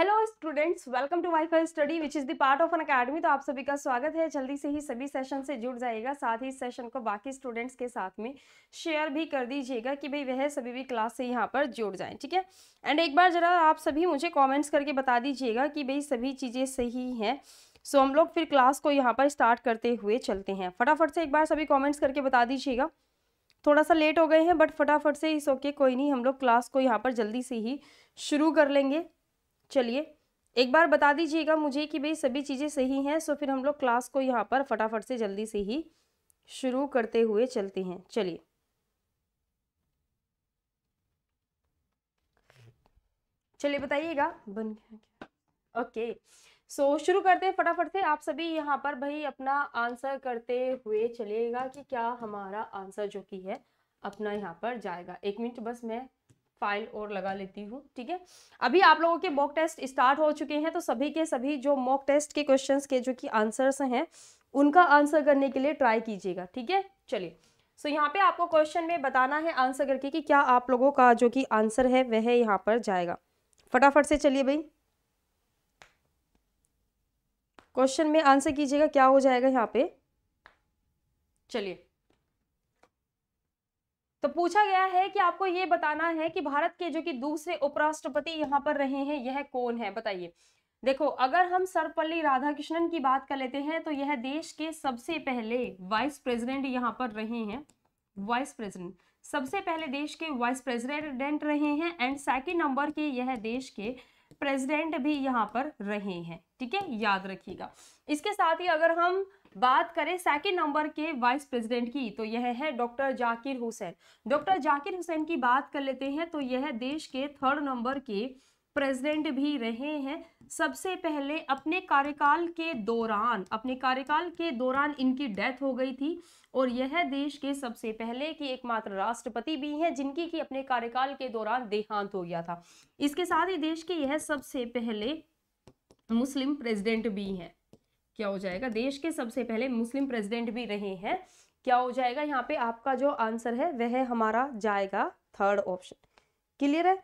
hello students welcome to wifi study which is the part of Unacademy तो आप सभी का स्वागत है जल्दी से ही सभी सेशन से जुड़ जाएगा साथ ही सेशन को बाकी स्टूडेंट्स के साथ में शेयर भी कर दीजिएगा कि भाई वह सभी भी क्लास से यहाँ पर जुड़ जाएं ठीक है एंड एक बार ज़रा आप सभी मुझे कॉमेंट्स करके बता दीजिएगा कि भाई सभी चीज़ें सही हैं सो so, हम लोग फिर क्लास को यहाँ पर स्टार्ट करते हुए चलते हैं फटाफट से एक बार सभी कॉमेंट्स करके बता दीजिएगा थोड़ा सा लेट हो गए हैं बट फटाफट से इस ओके कोई नहीं हम लोग क्लास को यहाँ पर जल्दी से ही शुरू कर लेंगे चलिए एक बार बता दीजिएगा मुझे कि भाई सभी चीज़ें सही हैं सो फिर हम लोग क्लास को यहाँ पर फटाफट से जल्दी से ही शुरू करते हुए चलते हैं चलिए चलिए बताइएगा बन गया ओके सो शुरू करते हैं फटाफट से आप सभी यहाँ पर भाई अपना आंसर करते हुए चलिएगा कि क्या हमारा आंसर जो की है अपना यहाँ पर जाएगा एक मिनट बस मैं फाइल और लगा लेती हूँ ठीक है अभी आप लोगों के मॉक टेस्ट स्टार्ट हो चुके हैं तो सभी के सभी जो मॉक टेस्ट के क्वेश्चंस के जो कि आंसर्स हैं उनका आंसर करने के लिए ट्राई कीजिएगा ठीक है चलिए सो so, यहाँ पे आपको क्वेश्चन में बताना है आंसर करके कि क्या आप लोगों का जो कि आंसर है वह यहाँ पर जाएगा फटाफट से चलिए भाई क्वेश्चन में आंसर कीजिएगा क्या हो जाएगा यहाँ पे चलिए तो पूछा गया है कि आपको ये बताना है कि भारत के जो कि दूसरे उपराष्ट्रपति यहाँ पर रहे हैं यह कौन है बताइए देखो अगर हम सर्वपल्ली राधाकृष्णन की बात कर लेते हैं तो यह देश के सबसे पहले वाइस प्रेसिडेंट यहाँ पर रहे हैं वाइस प्रेसिडेंट सबसे पहले देश के वाइस प्रेसिडेंट रहे हैं एंड सेकेंड नंबर के यह देश के प्रेसिडेंट भी यहाँ पर रहे हैं ठीक है याद रखिएगा इसके साथ ही अगर हम बात करें सेकेंड नंबर के वाइस प्रेसिडेंट की तो यह है डॉक्टर जाकिर हुसैन डॉक्टर जाकिर हुसैन की बात कर लेते हैं तो यह देश के थर्ड नंबर के प्रेसिडेंट भी रहे हैं सबसे पहले अपने कार्यकाल के दौरान अपने कार्यकाल के दौरान इनकी डेथ हो गई थी और यह देश के सबसे पहले की एकमात्र राष्ट्रपति भी हैं जिनकी की अपने कार्यकाल के दौरान देहांत हो गया था इसके साथ ही देश के यह सबसे पहले मुस्लिम प्रेसिडेंट भी हैं क्या हो जाएगा देश के सबसे पहले मुस्लिम प्रेसिडेंट भी रहे हैं क्या हो जाएगा यहाँ पे आपका जो आंसर है वह हमारा जाएगा थर्ड ऑप्शन क्लियर है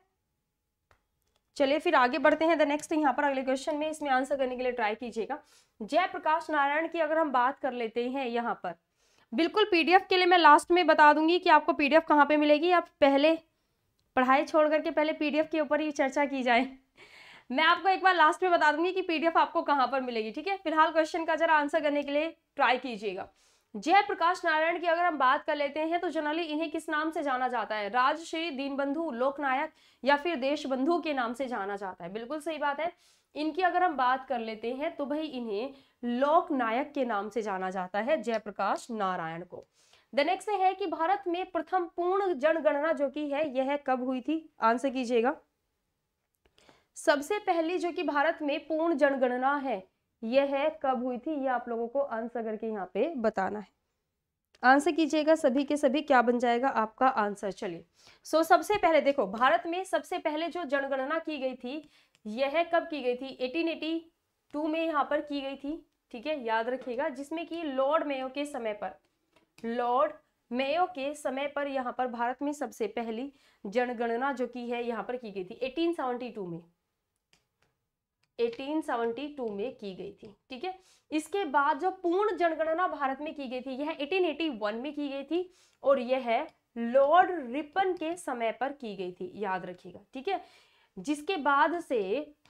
चलिए फिर आगे बढ़ते हैं द नेक्स्ट यहाँ पर अगले क्वेश्चन में इसमें आंसर करने के लिए ट्राई कीजिएगा जयप्रकाश नारायण की अगर हम बात कर लेते हैं यहाँ पर बिल्कुल पीडीएफ के लिए मैं लास्ट में बता दूंगी कि आपको पीडीएफ कहाँ पे मिलेगी आप पहले पढ़ाई छोड़ करके पहले पीडीएफ के ऊपर ही चर्चा की जाए मैं आपको एक बार लास्ट में बता दूंगी कि पीडीएफ आपको कहां पर मिलेगी ठीक है फिलहाल क्वेश्चन का जरा आंसर करने के लिए ट्राई कीजिएगा जयप्रकाश नारायण की अगर हम बात कर लेते हैं तो जनरली इन्हें किस नाम से जाना जाता है राजश्री दीनबंधु लोकनायक या फिर देशबंधु के नाम से जाना जाता है बिल्कुल सही बात है इनकी अगर हम बात कर लेते हैं तो भाई इन्हें लोकनायक के नाम से जाना जाता है जयप्रकाश नारायण को द नेक्स्ट है कि भारत में प्रथम पूर्ण जनगणना जो की है यह कब हुई थी आंसर कीजिएगा सबसे पहली जो कि भारत में पूर्ण जनगणना है यह है कब हुई थी यह आप लोगों को आंसर करके यहाँ पे बताना है आंसर कीजिएगा सभी के सभी क्या बन जाएगा आपका आंसर चलिए सो so, सबसे पहले देखो भारत में सबसे पहले जो जनगणना की गई थी यह कब की गई थी 1882 में यहाँ पर की गई थी ठीक है याद रखिएगा जिसमें कि लॉर्ड मेयो के समय पर लॉर्ड मेयो के समय पर यहाँ पर भारत में सबसे पहली जनगणना जो की है यहाँ पर की गई थी 1872 में 1872 में की गई थी ठीक है इसके बाद जो पूर्ण जनगणना भारत में की गई थी यह 1881 में की गई थी और यह लॉर्ड रिपन के समय पर की गई थी याद रखिएगा ठीक है जिसके बाद से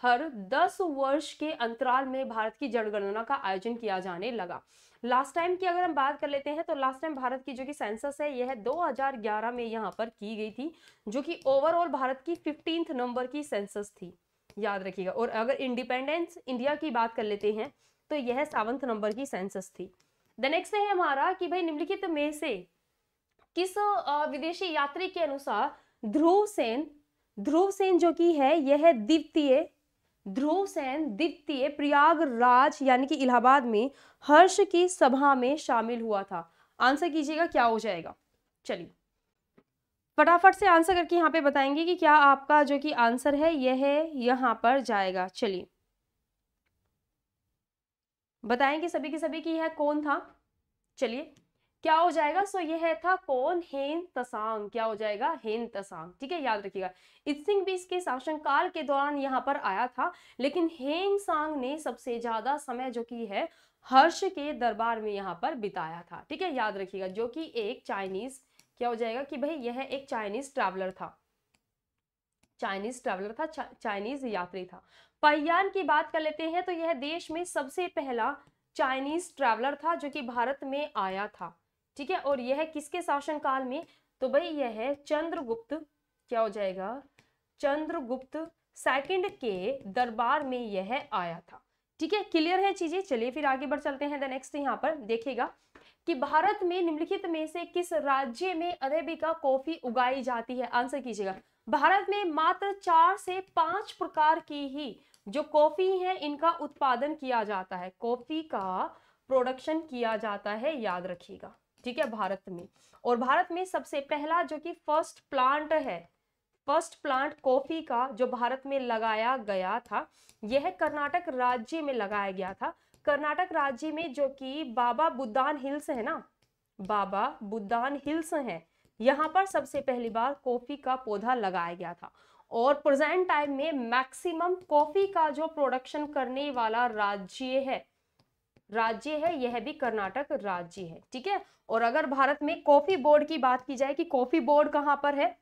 हर 10 वर्ष के अंतराल में भारत की जनगणना का आयोजन किया जाने लगा लास्ट टाइम की अगर हम बात कर लेते हैं तो लास्ट टाइम भारत की जो कि सेंसस है यह 2011 में यहाँ पर की गई थी जो कि ओवरऑल भारत की फिफ्टींथ नंबर की सेंसस थी याद रखिएगा और अगर इंडिपेंडेंस इंडिया की बात कर लेते हैं तो यह सावंत नंबर की सेंसस थी द नेक्स्ट है हमारा कि भाई निम्नलिखित में से किस विदेशी यात्री के अनुसार ध्रुव सेन ध्रुव सेन जो की है यह द्वितीय ध्रुव सेन द्वितीय प्रयागराज यानी कि इलाहाबाद में हर्ष की सभा में शामिल हुआ था आंसर कीजिएगा क्या हो जाएगा चलिए फटाफट से आंसर करके यहाँ पे बताएंगे कि क्या आपका जो कि आंसर है यह है यहाँ पर जाएगा चलिए बताएंगे सभी के सभी कि यह कौन था चलिए क्या हो जाएगा सो यह था कौन हेन तसांग क्या हो जाएगा हेन तसांग ठीक है याद रखिएगा इतसिंग भी इसके शासनकाल के दौरान यहाँ पर आया था लेकिन हेन सांग ने सबसे ज्यादा समय जो कि है हर्ष के दरबार में यहाँ पर बिताया था ठीक है याद रखिएगा जो कि एक चाइनीज क्या हो जाएगा कि भाई यह एक चाइनीज ट्रैवलर था चाइनीज ट्रैवलर था चाइनीज यात्री था पहियान की बात कर लेते हैं तो यह देश में सबसे पहला चाइनीज ट्रैवलर था जो कि भारत में आया था ठीक है और यह किसके शासनकाल में तो भाई यह है चंद्रगुप्त क्या हो जाएगा चंद्रगुप्त सेकंड के दरबार में यह आया था ठीक है क्लियर है चीजें चलिए फिर आगे बढ़ चलते हैं द नेक्स्ट यहाँ पर देखिएगा कि भारत में निम्नलिखित में से किस राज्य में अरेबिका कॉफी उगाई जाती है आंसर कीजिएगा भारत में मात्र चार से पांच प्रकार की ही जो कॉफी है इनका उत्पादन किया जाता है कॉफी का प्रोडक्शन किया जाता है याद रखिएगा ठीक है भारत में और भारत में सबसे पहला जो कि फर्स्ट प्लांट है फर्स्ट प्लांट कॉफी का जो भारत में लगाया गया था यह कर्नाटक राज्य में लगाया गया था कर्नाटक राज्य में जो कि बाबा बुद्धान हिल्स है ना बाबा बुद्धान हिल्स है यहाँ पर सबसे पहली बार कॉफी का पौधा लगाया गया था और प्रेजेंट टाइम में मैक्सिमम कॉफी का जो प्रोडक्शन करने वाला राज्य है राज्य है यह भी कर्नाटक राज्य है ठीक है और अगर भारत में कॉफी बोर्ड की बात की जाए कि कॉफी बोर्ड कहाँ पर है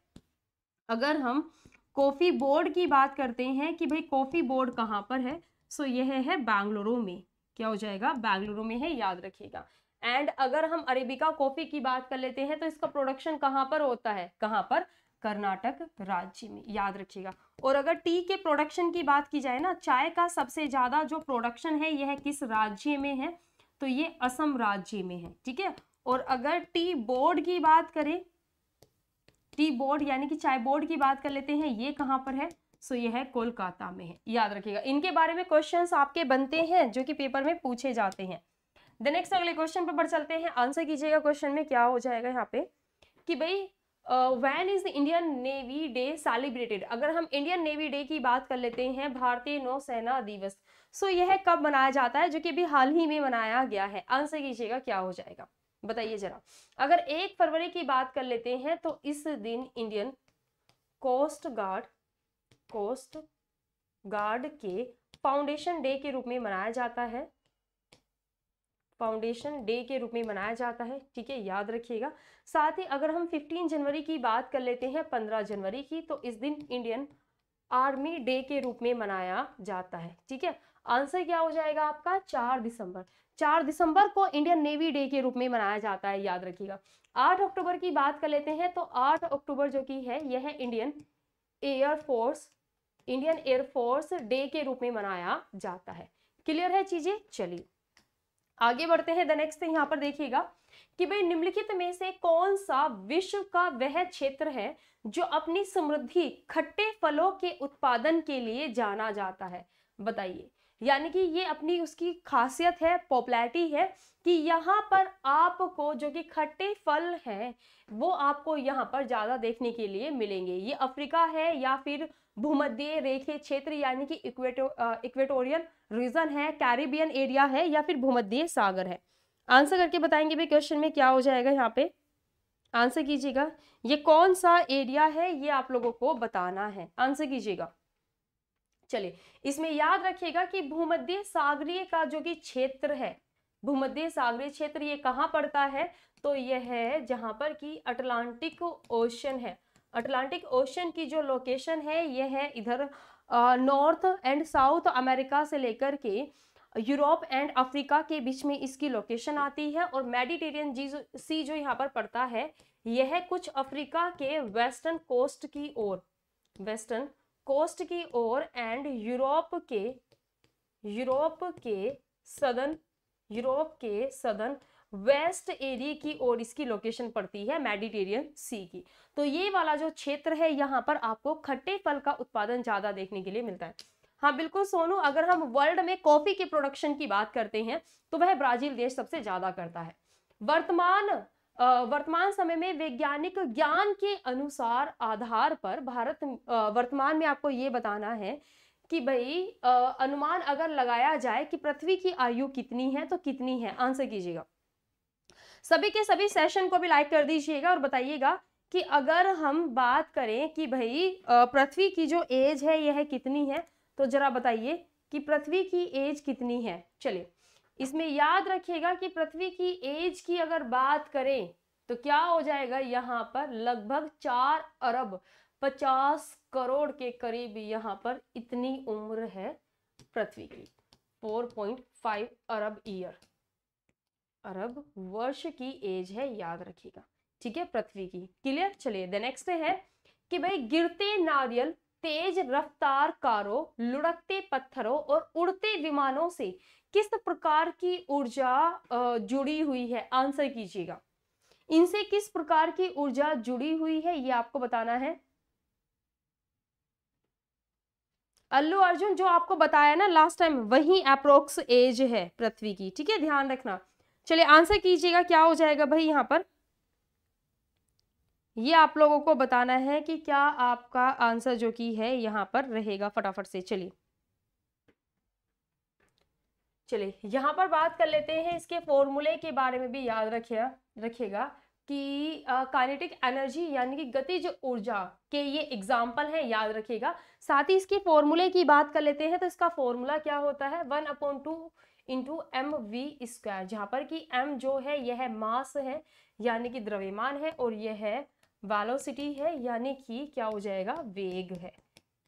अगर हम कॉफी बोर्ड की बात करते हैं कि भाई कॉफी बोर्ड कहाँ पर है सो तो यह है बैंगलुरु में क्या हो जाएगा बैंगलुरु में है याद रखिएगा एंड अगर हम अरेबिका कॉफी की बात कर लेते हैं तो इसका प्रोडक्शन कहाँ पर होता है कहाँ पर कर्नाटक राज्य में याद रखिएगा और अगर टी के प्रोडक्शन की बात की जाए ना चाय का सबसे ज़्यादा जो प्रोडक्शन है यह किस राज्य में है तो ये असम राज्य में है ठीक है और अगर टी बोर्ड की बात करें टी बोर्ड यानी कि चाय बोर्ड की बात कर लेते हैं ये कहाँ पर है सो यह है कोलकाता में है याद रखिएगा इनके बारे में क्वेश्चंस आपके बनते हैं जो कि पेपर में पूछे जाते हैं द नेक्स्ट अगले क्वेश्चन पर चलते हैं आंसर कीजिएगा क्वेश्चन में क्या हो जाएगा यहाँ पे कि भाई when is the Indian navy day celebrated अगर हम इंडियन नेवी डे की बात कर लेते हैं भारतीय नौसेना दिवस सो यह कब मनाया जाता है जो कि अभी हाल ही में मनाया गया है आंसर कीजिएगा क्या हो जाएगा बताइए जरा अगर एक फरवरी की बात कर लेते हैं तो इस दिन Indian coast guard coast guard के फाउंडेशन डे के रूप में मनाया जाता है फाउंडेशन डे के रूप में मनाया जाता है ठीक है याद रखिएगा साथ ही अगर हम 15 जनवरी की बात कर लेते हैं 15 जनवरी की तो इस दिन इंडियन आर्मी डे के रूप में मनाया जाता है ठीक है आंसर क्या हो जाएगा आपका चार दिसंबर चार दिसंबर को इंडियन नेवी डे के रूप में मनाया जाता है याद रखिएगा आठ अक्टूबर की बात कर लेते हैं तो आठ अक्टूबर जो की है यह है Indian air force Indian air force day के रूप में मनाया जाता है क्लियर है चीजें चलिए आगे बढ़ते हैं द नेक्स्ट थिंग यहाँ पर देखिएगा कि भाई निम्नलिखित में से कौन सा विश्व का वह क्षेत्र है जो अपनी समृद्धि खट्टे फलों के उत्पादन के लिए जाना जाता है बताइए यानी कि ये अपनी उसकी खासियत है पॉपुलैरिटी है कि यहाँ पर आपको जो कि खट्टे फल हैं वो आपको यहाँ पर ज़्यादा देखने के लिए मिलेंगे ये अफ्रीका है या फिर भूमध्य रेखीय क्षेत्र यानी कि इक्वेटो इक्वेटोरियल रीजन है कैरिबियन एरिया है या फिर भूमध्य सागर है आंसर करके बताएंगे भाई क्वेश्चन में क्या हो जाएगा यहाँ पे आंसर कीजिएगा ये कौन सा एरिया है ये आप लोगों को बताना है आंसर कीजिएगा चलिए इसमें याद रखिएगा कि भूमध्य सागरीय का जो कि क्षेत्र है भूमध्य सागरीय क्षेत्र ये कहाँ पड़ता है तो यह है जहाँ पर कि अटलांटिक ओशन है अटलांटिक ओशन की जो लोकेशन है ये है इधर नॉर्थ एंड साउथ अमेरिका से लेकर के यूरोप एंड अफ्रीका के बीच में इसकी लोकेशन आती है और मेडिटेरियन जी सी जो यहाँ पर पड़ता है यह कुछ अफ्रीका के वेस्टर्न कोस्ट की ओर वेस्टर्न कोस्ट की ओर एंड यूरोप के यूरोप के सदन यूरोप के सदन वेस्ट एरिया की और इसकी लोकेशन पड़ती है मेडिटेरियन सी की तो ये वाला जो क्षेत्र है यहाँ पर आपको खट्टे फल का उत्पादन ज़्यादा देखने के लिए मिलता है हाँ बिल्कुल सोनू अगर हम वर्ल्ड में कॉफ़ी के प्रोडक्शन की बात करते हैं तो वह ब्राज़ील देश सबसे ज़्यादा करता है वर्तमान वर्तमान समय में वैज्ञानिक ज्ञान के अनुसार आधार पर भारत वर्तमान में आपको ये बताना है कि भाई अनुमान अगर लगाया जाए कि पृथ्वी की आयु कितनी है तो कितनी है आंसर कीजिएगा सभी के सभी सेशन को भी लाइक कर दीजिएगा और बताइएगा कि अगर हम बात करें कि भाई पृथ्वी की जो एज है यह है कितनी है तो जरा बताइए कि पृथ्वी की एज कितनी है चलिए इसमें याद रखिएगा कि पृथ्वी की एज की अगर बात करें तो क्या हो जाएगा यहाँ पर लगभग चार अरब पचास करोड़ के करीब यहाँ पर इतनी उम्र है पृथ्वी की 4.5 अरब ईयर अरब वर्ष की एज है याद रखिएगा ठीक है पृथ्वी की क्लियर चलिए द नेक्स्ट है कि भाई गिरते नारियल तेज रफ्तार कारों लुढ़कते पत्थरों और उड़ते विमानों से किस प्रकार की ऊर्जा जुड़ी हुई है आंसर कीजिएगा इनसे किस प्रकार की ऊर्जा जुड़ी हुई है ये आपको बताना है अल्लू अर्जुन जो आपको बताया ना लास्ट टाइम वही अप्रोक्स एज है पृथ्वी की ठीक है ध्यान रखना चलिए आंसर कीजिएगा क्या हो जाएगा भाई यहाँ पर ये आप लोगों को बताना है कि क्या आपका आंसर जो कि है यहाँ पर रहेगा फटाफट से चलिए चलिए यहाँ पर बात कर लेते हैं इसके फॉर्मूले के बारे में भी याद रखे रखेगा कि काइनेटिक एनर्जी यानी कि गतिज ऊर्जा के ये एग्जाम्पल है याद रखेगा साथ ही इसके फॉर्मूले की बात कर लेते हैं तो इसका फॉर्मूला क्या होता है one upon two into M V square जहाँ पर कि एम जो है यह मास है यानी कि द्रव्यमान है और यह है वैलोसिटी है यानी कि क्या हो जाएगा वेग है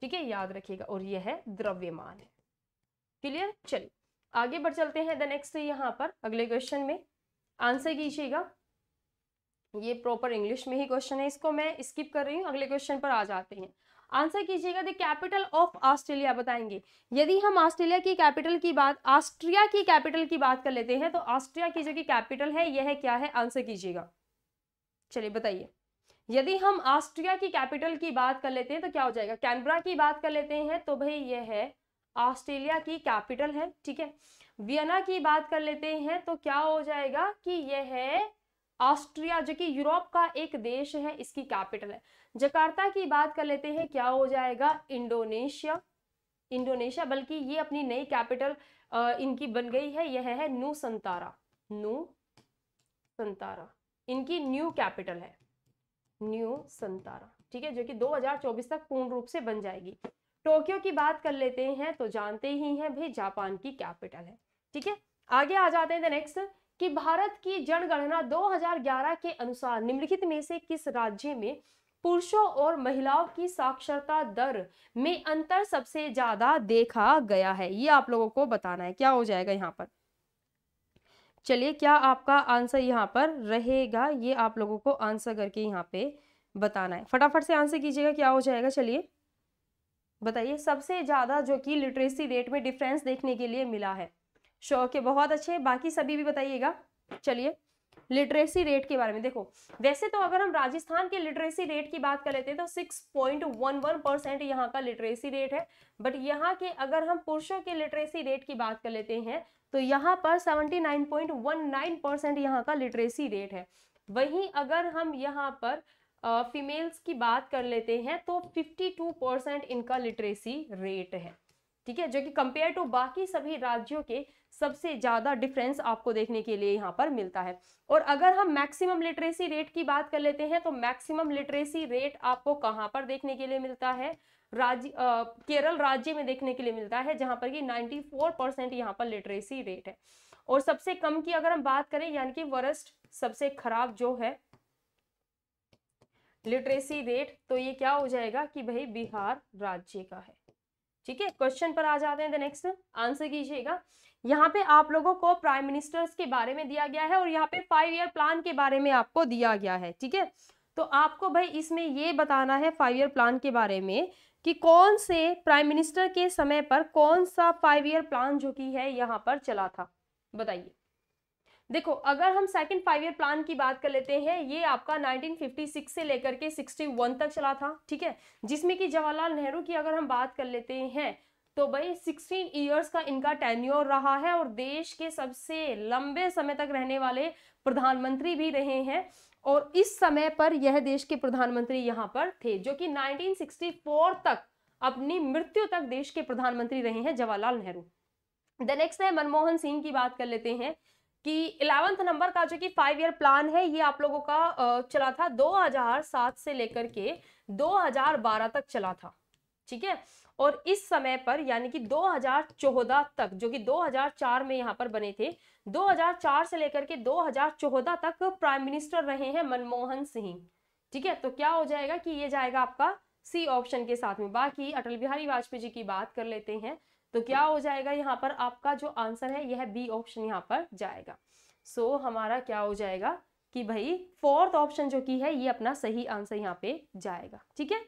ठीक है याद रखिएगा और यह है द्रव्यमान है क्लियर चलिए आगे बढ़ चलते हैं द नेक्स्ट यहाँ पर अगले क्वेश्चन में आंसर कीजिएगा ये प्रॉपर इंग्लिश में ही क्वेश्चन है इसको मैं स्किप कर रही हूँ अगले क्वेश्चन पर आ जाते हैं आंसर कीजिएगा द कैपिटल ऑफ ऑस्ट्रेलिया बताएंगे यदि हम ऑस्ट्रेलिया की कैपिटल की बात ऑस्ट्रिया की कैपिटल की बात कर लेते हैं तो ऑस्ट्रिया की जो कि कैपिटल है यह है क्या है आंसर कीजिएगा चलिए बताइए यदि हम ऑस्ट्रिया की कैपिटल की बात कर लेते हैं तो क्या हो जाएगा कैनबरा की बात कर लेते हैं तो भाई यह है ऑस्ट्रेलिया की कैपिटल है ठीक है वियना की बात कर लेते हैं तो क्या हो जाएगा कि यह है ऑस्ट्रिया जो कि यूरोप का एक देश है इसकी कैपिटल है जकार्ता की बात कर लेते हैं क्या हो जाएगा इंडोनेशिया इंडोनेशिया बल्कि ये अपनी नई कैपिटल इनकी बन गई है यह है नू संतारा नू संतारा इनकी न्यू कैपिटल है न्यू संतारा ठीक है जो कि 2024 तक पूर्ण रूप से बन जाएगी टोक्यो की बात कर लेते हैं तो जानते ही हैं भाई जापान की कैपिटल है ठीक है आगे आ जाते हैं नेक्स्ट कि भारत की जनगणना 2011 के अनुसार निम्नलिखित में से किस राज्य में पुरुषों और महिलाओं की साक्षरता दर में अंतर सबसे ज्यादा देखा गया है ये आप लोगों को बताना है क्या हो जाएगा यहाँ पर चलिए क्या आपका आंसर यहाँ पर रहेगा ये आप लोगों को आंसर करके यहाँ पे बताना है फटाफट से आंसर कीजिएगा क्या हो जाएगा चलिए बताइए सबसे ज़्यादा जो कि लिटरेसी रेट में डिफरेंस देखने के लिए मिला है शो के बहुत अच्छे बाकी सभी भी बताइएगा चलिए लिटरेसी रेट के बारे में देखो वैसे तो अगर हम राजस्थान के लिटरेसी रेट की बात कर लेते हैं तो 6.11 परसेंट यहाँ का लिटरेसी रेट है बट यहाँ के अगर हम पुरुषों के लिटरेसी रेट की बात कर लेते हैं तो यहाँ पर 79.19 परसेंट यहाँ का लिटरेसी रेट है वहीं अगर हम यहाँ पर फीमेल्स की बात कर लेते हैं तो टू परसेंट इनका लिटरेसी रेट है ठीक है जो कि कंपेयर टू बाकी सभी राज्यों के सबसे ज़्यादा डिफरेंस आपको देखने के लिए यहाँ पर मिलता है और अगर हम मैक्सिमम लिटरेसी रेट की बात कर लेते हैं तो मैक्सिमम लिटरेसी रेट आपको कहाँ पर देखने के लिए मिलता है राज्य केरल राज्य में देखने के लिए मिलता है जहां पर कि 94 परसेंट यहाँ पर लिटरेसी रेट है और सबसे कम की अगर हम बात करें यानी कि वर्स्ट सबसे खराब जो है लिटरेसी रेट तो ये क्या हो जाएगा कि भाई बिहार राज्य का है ठीक है क्वेश्चन पर आ जाते हैं द नेक्स्ट आंसर कीजिएगा यहाँ पे आप लोगों को प्राइम मिनिस्टर्स के बारे में दिया गया है और यहाँ पे फाइव ईयर प्लान के बारे में आपको दिया गया है ठीक है तो आपको भाई इसमें ये बताना है फाइव ईयर प्लान के बारे में कि कौन से प्राइम मिनिस्टर के समय पर कौन सा फाइव ईयर प्लान जो की है यहाँ पर चला था बताइए देखो अगर हम सेकंड फाइव ईयर प्लान की बात कर लेते हैं ये आपका 1956 से लेकर के 61 तक चला था ठीक है जिसमें कि जवाहरलाल नेहरू की अगर हम बात कर लेते हैं तो भाई सिक्सटीन ईयर्स का इनका टेन्योर रहा है और देश के सबसे लंबे समय तक रहने वाले प्रधानमंत्री भी रहे हैं और इस समय पर यह देश के प्रधानमंत्री यहाँ पर थे जो कि 1964 तक अपनी मृत्यु तक देश के प्रधानमंत्री रहे हैं जवाहरलाल नेहरू द नेक्स्ट है मनमोहन सिंह की बात कर लेते हैं कि इलेवंथ नंबर का जो कि फाइव ईयर प्लान है ये आप लोगों का चला था 2007 से लेकर के 2012 तक चला था ठीक है और इस समय पर यानी कि 2014 तक जो कि 2004 में यहां पर बने थे 2004 से लेकर के 2014 तक प्राइम मिनिस्टर रहे हैं मनमोहन सिंह ठीक है तो क्या हो जाएगा कि ये जाएगा आपका सी ऑप्शन के साथ में बाकी अटल बिहारी वाजपेयी जी की बात कर लेते हैं तो क्या हो जाएगा यहाँ पर आपका जो आंसर है यह बी ऑप्शन यहाँ पर जाएगा सो so, हमारा क्या हो जाएगा कि भाई फोर्थ ऑप्शन जो की है ये अपना सही आंसर यहाँ पे जाएगा ठीक है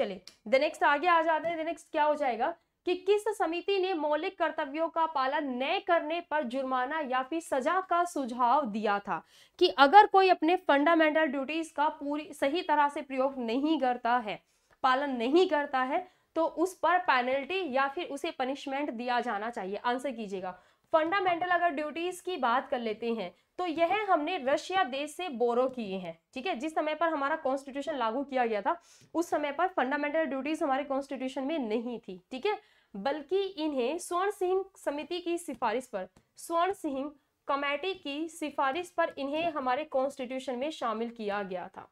चलिए द नेक्स्ट आगे आ जाते हैं द नेक्स्ट क्या हो जाएगा कि किस समिति ने मौलिक कर्तव्यों का पालन न करने पर जुर्माना या फिर सजा का सुझाव दिया था कि अगर कोई अपने फंडामेंटल ड्यूटीज का पूरी सही तरह से प्रयोग नहीं करता है पालन नहीं करता है तो उस पर पेनल्टी या फिर उसे पनिशमेंट दिया जाना चाहिए आंसर कीजिएगा फंडामेंटल अगर ड्यूटीज की बात कर लेते हैं तो यह हमने रशिया देश से बोरो किए हैं ठीक है जिस समय पर हमारा कॉन्स्टिट्यूशन लागू किया गया था उस समय पर फंडामेंटल ड्यूटीज हमारे कॉन्स्टिट्यूशन में नहीं थी ठीक है बल्कि इन्हें स्वर्ण सिंह समिति की सिफारिश पर स्वर्ण सिंह कमेटी की सिफारिश पर इन्हें हमारे कॉन्स्टिट्यूशन में शामिल किया गया था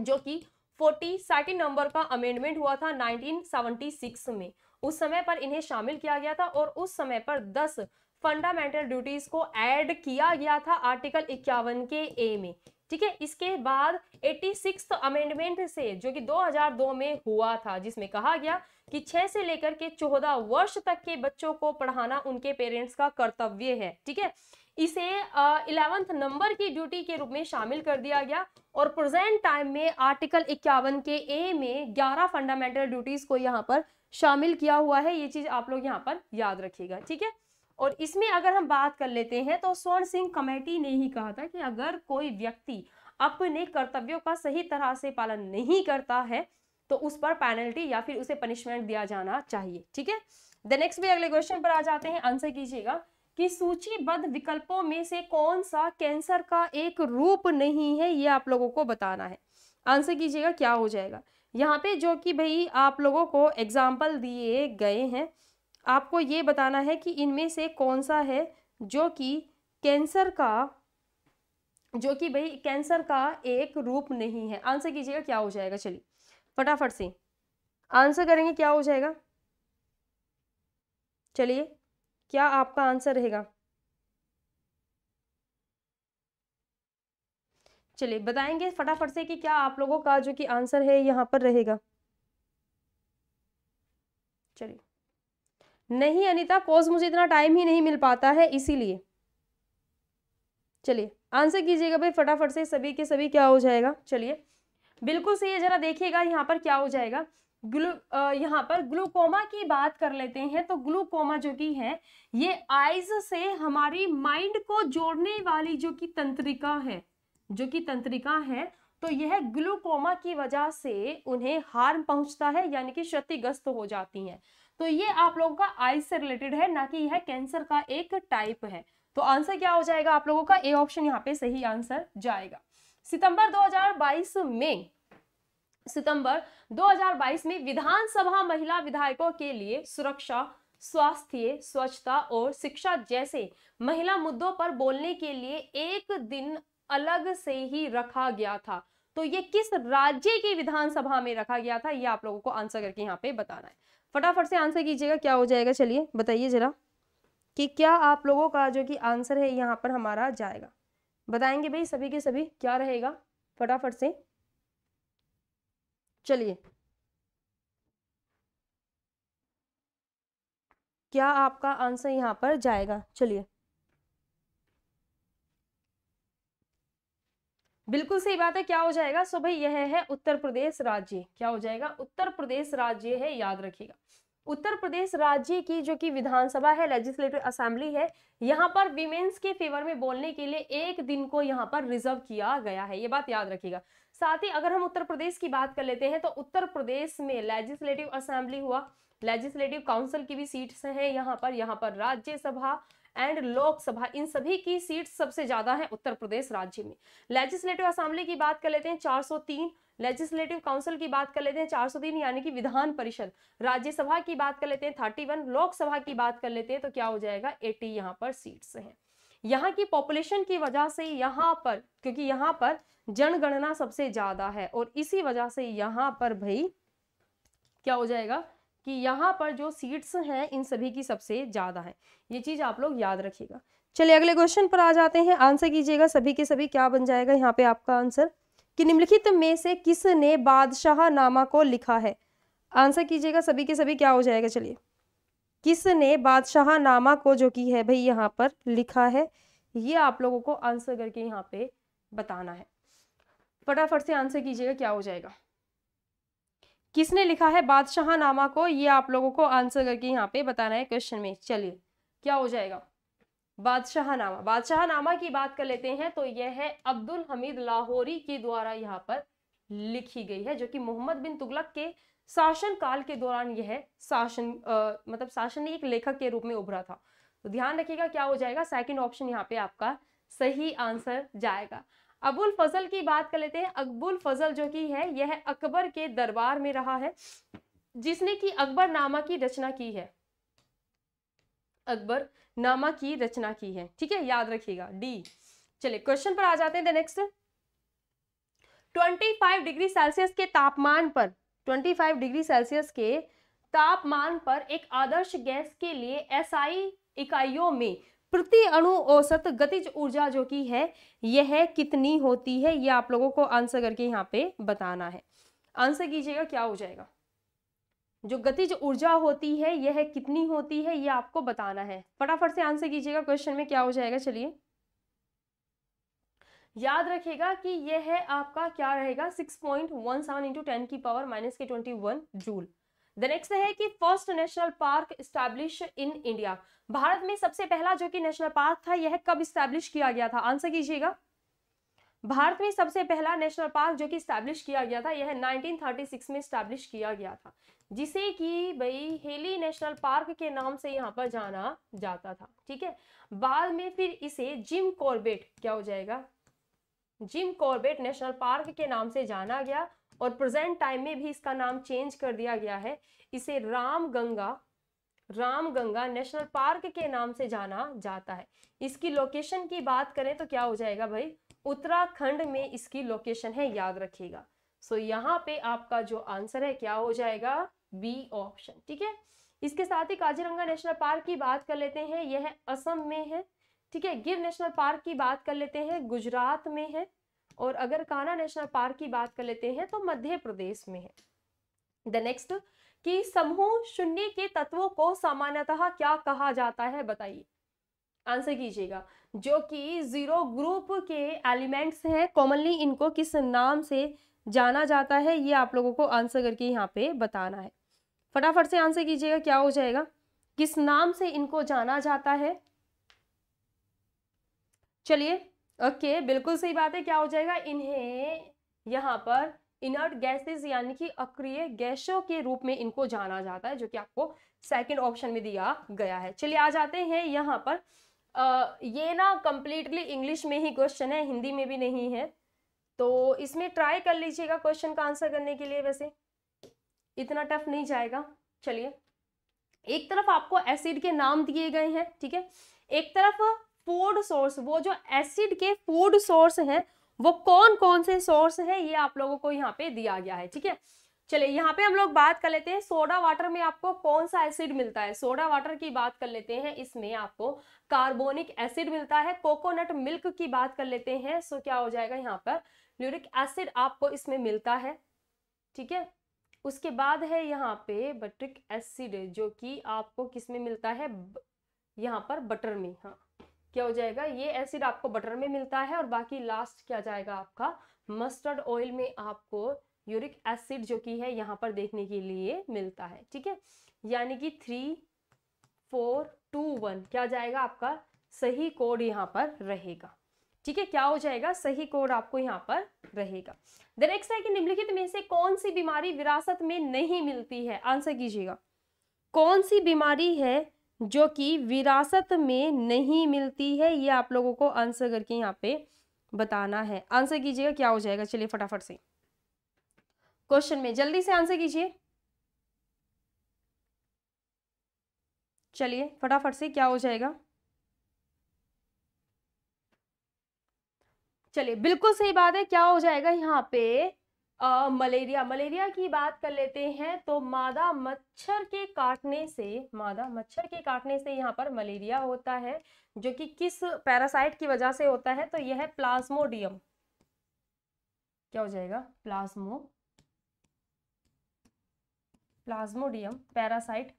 जो कि फोर्टी सेकेंड नंबर का अमेंडमेंट हुआ था 1976 में उस समय पर इन्हें शामिल किया गया था और उस समय पर 10 फंडामेंटल ड्यूटीज को ऐड किया गया था आर्टिकल इक्यावन के ए में ठीक है इसके बाद एट्टी सिक्स अमेंडमेंट से जो कि 2002 में हुआ था जिसमें कहा गया कि 6 से लेकर के 14 वर्ष तक के बच्चों को पढ़ाना उनके पेरेंट्स का कर्तव्य है ठीक है इसे इलेवंथ नंबर की ड्यूटी के रूप में शामिल कर दिया गया और प्रेजेंट टाइम में आर्टिकल इक्यावन के ए में 11 फंडामेंटल ड्यूटीज को यहाँ पर शामिल किया हुआ है ये चीज आप लोग यहाँ पर याद रखिएगा ठीक है और इसमें अगर हम बात कर लेते हैं तो स्वर्ण सिंह कमेटी ने ही कहा था कि अगर कोई व्यक्ति अपने कर्तव्यों का सही तरह से पालन नहीं करता है तो उस पर पेनल्टी या फिर उसे पनिशमेंट दिया जाना चाहिए ठीक है द नेक्स्ट भी अगले क्वेश्चन पर आ जाते हैं आंसर कीजिएगा कि सूचीबद्ध विकल्पों में से कौन सा कैंसर का एक रूप नहीं है ये आप लोगों को बताना है आंसर कीजिएगा क्या हो जाएगा यहाँ पे जो कि भाई आप लोगों को एग्जाम्पल दिए गए हैं आपको ये बताना है कि इनमें से कौन सा है जो कि कैंसर का जो कि भाई कैंसर का एक रूप नहीं है आंसर कीजिएगा क्या हो जाएगा चलिए फटाफट से आंसर करेंगे क्या हो जाएगा चलिए क्या आपका आंसर रहेगा चलिए बताएंगे फटाफट से कि क्या आप लोगों का जो कि आंसर है यहां पर रहेगा चलिए नहीं अनिता कॉज मुझे इतना टाइम ही नहीं मिल पाता है इसीलिए चलिए आंसर कीजिएगा भाई फटाफट से सभी के सभी क्या हो जाएगा चलिए बिल्कुल सही है जरा देखिएगा यहाँ पर क्या हो जाएगा ग्लू यहाँ पर ग्लूकोमा की बात कर लेते हैं तो ग्लूकोमा जो कि है ये आइज से हमारी माइंड को जोड़ने वाली जो कि तंत्रिका है जो कि तंत्रिका है तो यह ग्लूकोमा की वजह से उन्हें हार्म पहुंचता है यानी कि क्षतिग्रस्त हो जाती है तो ये आप लोगों का आई से रिलेटेड है ना कि यह कैंसर का एक टाइप है तो आंसर क्या हो जाएगा आप लोगों का ए ऑप्शन यहाँ पे सही आंसर जाएगा सितंबर 2022 में सितंबर 2022 में विधानसभा महिला विधायकों के लिए सुरक्षा स्वास्थ्य स्वच्छता और शिक्षा जैसे महिला मुद्दों पर बोलने के लिए एक दिन अलग से ही रखा गया था तो ये किस राज्य की विधानसभा में रखा गया था ये आप लोगों को आंसर करके यहाँ पे बताना है फटाफट से आंसर कीजिएगा क्या हो जाएगा चलिए बताइए ज़रा कि क्या आप लोगों का जो कि आंसर है यहाँ पर हमारा जाएगा बताएंगे भाई सभी के सभी क्या रहेगा फटाफट से चलिए क्या आपका आंसर यहाँ पर जाएगा चलिए बिल्कुल सही बात है क्या हो जाएगा सो भाई यह है उत्तर प्रदेश राज्य क्या हो जाएगा उत्तर प्रदेश राज्य है याद रखिएगा उत्तर प्रदेश राज्य की जो कि विधानसभा है लेजिस्लेटिव असेंबली है यहाँ पर विमेन्स के फेवर में बोलने के लिए एक दिन को यहाँ पर रिजर्व किया गया है ये बात याद रखिएगा साथ ही अगर हम उत्तर प्रदेश की बात कर लेते हैं तो उत्तर प्रदेश में लेजिस्लेटिव असेंबली हुआ लेजिस्लेटिव काउंसिल की भी सीट्स हैं यहाँ पर यहाँ पर राज्यसभा एंड लोकसभा इन सभी की सीट सबसे ज्यादा है उत्तर प्रदेश राज्य में लेजिस्लेटिव असेंबली की बात कर लेते हैं चार लेजिस्लेटिव काउंसिल की बात कर लेते हैं 403 यानी कि विधान परिषद राज्यसभा की बात कर लेते हैं 31 लोकसभा की बात कर लेते हैं तो क्या हो जाएगा 80 यहाँ पर सीट्स हैं यहाँ की पॉपुलेशन की वजह से यहाँ पर क्योंकि यहाँ पर जनगणना सबसे ज्यादा है और इसी वजह से यहाँ पर भाई क्या हो जाएगा कि यहाँ पर जो सीट्स हैं इन सभी की सबसे ज़्यादा है ये चीज़ आप लोग याद रखिएगा चलिए अगले क्वेश्चन पर आ जाते हैं आंसर कीजिएगा सभी के सभी क्या बन जाएगा यहाँ पे आपका आंसर कि निम्नलिखित में से किसने बादशाह नामा को लिखा है आंसर कीजिएगा सभी के सभी क्या हो जाएगा चलिए किसने बादशाह नामा को जो की है भाई यहाँ पर लिखा है ये आप लोगों को आंसर करके यहाँ पे बताना है फटाफट से आंसर कीजिएगा क्या हो जाएगा किसने लिखा है बादशाह नामा को ये आप लोगों को आंसर करके यहाँ पे बताना है क्वेश्चन में चलिए क्या हो जाएगा बादशाह बादशाह नामा की बात कर लेते हैं तो यह है अब्दुल हमीद लाहौरी के द्वारा यहाँ पर लिखी गई है जो कि मोहम्मद बिन तुगलक के शासन काल के दौरान यह शासन मतलब शासन एक लेखक के रूप में उभरा था तो ध्यान रखिएगा क्या हो जाएगा सेकेंड ऑप्शन यहाँ पे आपका सही आंसर जाएगा अबुल फजल की बात कर लेते हैं अकबुल फजल जो की है यह अकबर के दरबार में रहा है जिसने की अकबर नामा की रचना की है अकबर नामा की रचना की है ठीक है याद रखिएगा डी चलिए क्वेश्चन पर आ जाते हैं नेक्स्ट 25 डिग्री सेल्सियस के तापमान पर 25 डिग्री सेल्सियस के तापमान पर एक आदर्श गैस के लिए एसआई SI इकाइयों में प्रति अणु औसत गतिज ऊर्जा जो की है यह कितनी होती है यह आप लोगों को आंसर करके यहाँ पे बताना है आंसर कीजिएगा क्या हो जाएगा जो गतिज ऊर्जा होती है यह कितनी होती है यह आपको बताना है फटाफट से आंसर कीजिएगा क्वेश्चन में क्या हो जाएगा चलिए याद रखिएगा कि यह है आपका क्या रहेगा six point one seven into ten की पावर माइनस के twenty one joule the next है कि first national park establish in India Bharat में सबसे पहला जो कि नेशनल पार्क था यह कब स्टैब्लिश किया गया था आंसर कीजिएगा भारत में सबसे पहला नेशनल पार्क जो कि स्टैब्लिश किया गया था यह 1936 में स्टैब्लिश किया गया था जिसे कि भाई हेली नेशनल पार्क के नाम से यहाँ पर जाना जाता था ठीक है बाद में फिर इसे जिम कॉर्बेट क्या हो जाएगा जिम कॉर्बेट नेशनल पार्क के नाम से जाना गया और प्रेजेंट टाइम में भी इसका नाम चेंज कर दिया गया है इसे राम गंगा राम गंगा नेशनल पार्क के नाम से जाना जाता है इसकी लोकेशन की बात करें तो क्या हो जाएगा भाई उत्तराखंड में इसकी लोकेशन है याद रखिएगा सो so, यहाँ पे आपका जो आंसर है क्या हो जाएगा बी ऑप्शन ठीक है इसके साथ ही काजीरंगा नेशनल पार्क की बात कर लेते हैं यह असम में है ठीक है गिर नेशनल पार्क की बात कर लेते हैं गुजरात में है और अगर कान्हा नेशनल पार्क की बात कर लेते हैं तो मध्य प्रदेश में है द नेक्स्ट कि समूह शून्य के तत्वों को सामान्यतः क्या कहा जाता है बताइए आंसर कीजिएगा जो कि जीरो ग्रुप के एलिमेंट्स हैं कॉमनली इनको किस नाम से जाना जाता है ये आप लोगों को आंसर करके यहाँ पे बताना है फटाफट से आंसर कीजिएगा क्या हो जाएगा किस नाम से इनको जाना जाता है चलिए ओके okay, बिल्कुल सही बात है क्या हो जाएगा इन्हें यहाँ पर इनर्ट गैसेस यानी कि अक्रिय गैसों के रूप में इनको जाना जाता है जो कि आपको सेकंड ऑप्शन में दिया गया है चलिए आ जाते हैं यहाँ पर आ, ये ना कंप्लीटली इंग्लिश में ही क्वेश्चन है हिंदी में भी नहीं है तो इसमें ट्राई कर लीजिएगा क्वेश्चन का आंसर करने के लिए वैसे इतना टफ नहीं जाएगा चलिए एक तरफ आपको एसिड के नाम दिए गए हैं ठीक है एक तरफ फूड सोर्स वो जो एसिड के फूड सोर्स है वो कौन कौन से सोर्स है ये आप लोगों को यहाँ पे दिया गया है ठीक है चलिए यहाँ पे हम लोग बात कर लेते हैं सोडा वाटर में आपको कौन सा एसिड मिलता है सोडा वाटर की बात कर लेते हैं इसमें आपको कार्बोनिक एसिड मिलता है कोकोनट मिल्क की बात कर लेते हैं सो क्या हो जाएगा यहाँ पर ल्यूरिक एसिड आपको इसमें मिलता है ठीक है उसके बाद है यहाँ पे बट्रिक एसिड जो कि आपको किस में मिलता है यहाँ पर बटर में हाँ क्या हो जाएगा ये एसिड आपको बटर में मिलता है और बाकी लास्ट क्या जाएगा आपका मस्टर्ड ऑयल में आपको यूरिक एसिड जो कि है यहाँ पर देखने के लिए मिलता है ठीक है यानी कि थ्री फोर टू वन क्या जाएगा आपका सही कोड यहाँ पर रहेगा ठीक है क्या हो जाएगा सही कोड आपको यहाँ पर रहेगा देन नेक्स्ट है कि निम्नलिखित में से कौन सी बीमारी विरासत में नहीं मिलती है आंसर कीजिएगा कौन सी बीमारी है जो कि विरासत में नहीं मिलती है ये आप लोगों को आंसर करके यहाँ पे बताना है आंसर कीजिएगा क्या हो जाएगा चलिए फटाफट से क्वेश्चन में जल्दी से आंसर कीजिए चलिए फटाफट से क्या हो जाएगा चलिए बिल्कुल सही बात है क्या हो जाएगा यहाँ पे आ, मलेरिया मलेरिया की बात कर लेते हैं तो मादा मच्छर के काटने से मादा मच्छर के काटने से यहाँ पर मलेरिया होता है जो कि किस पैरासाइट की वजह से होता है तो यह है प्लाज्मोडियम क्या हो जाएगा प्लाज्मो प्लाज्मोडियम पैरासाइट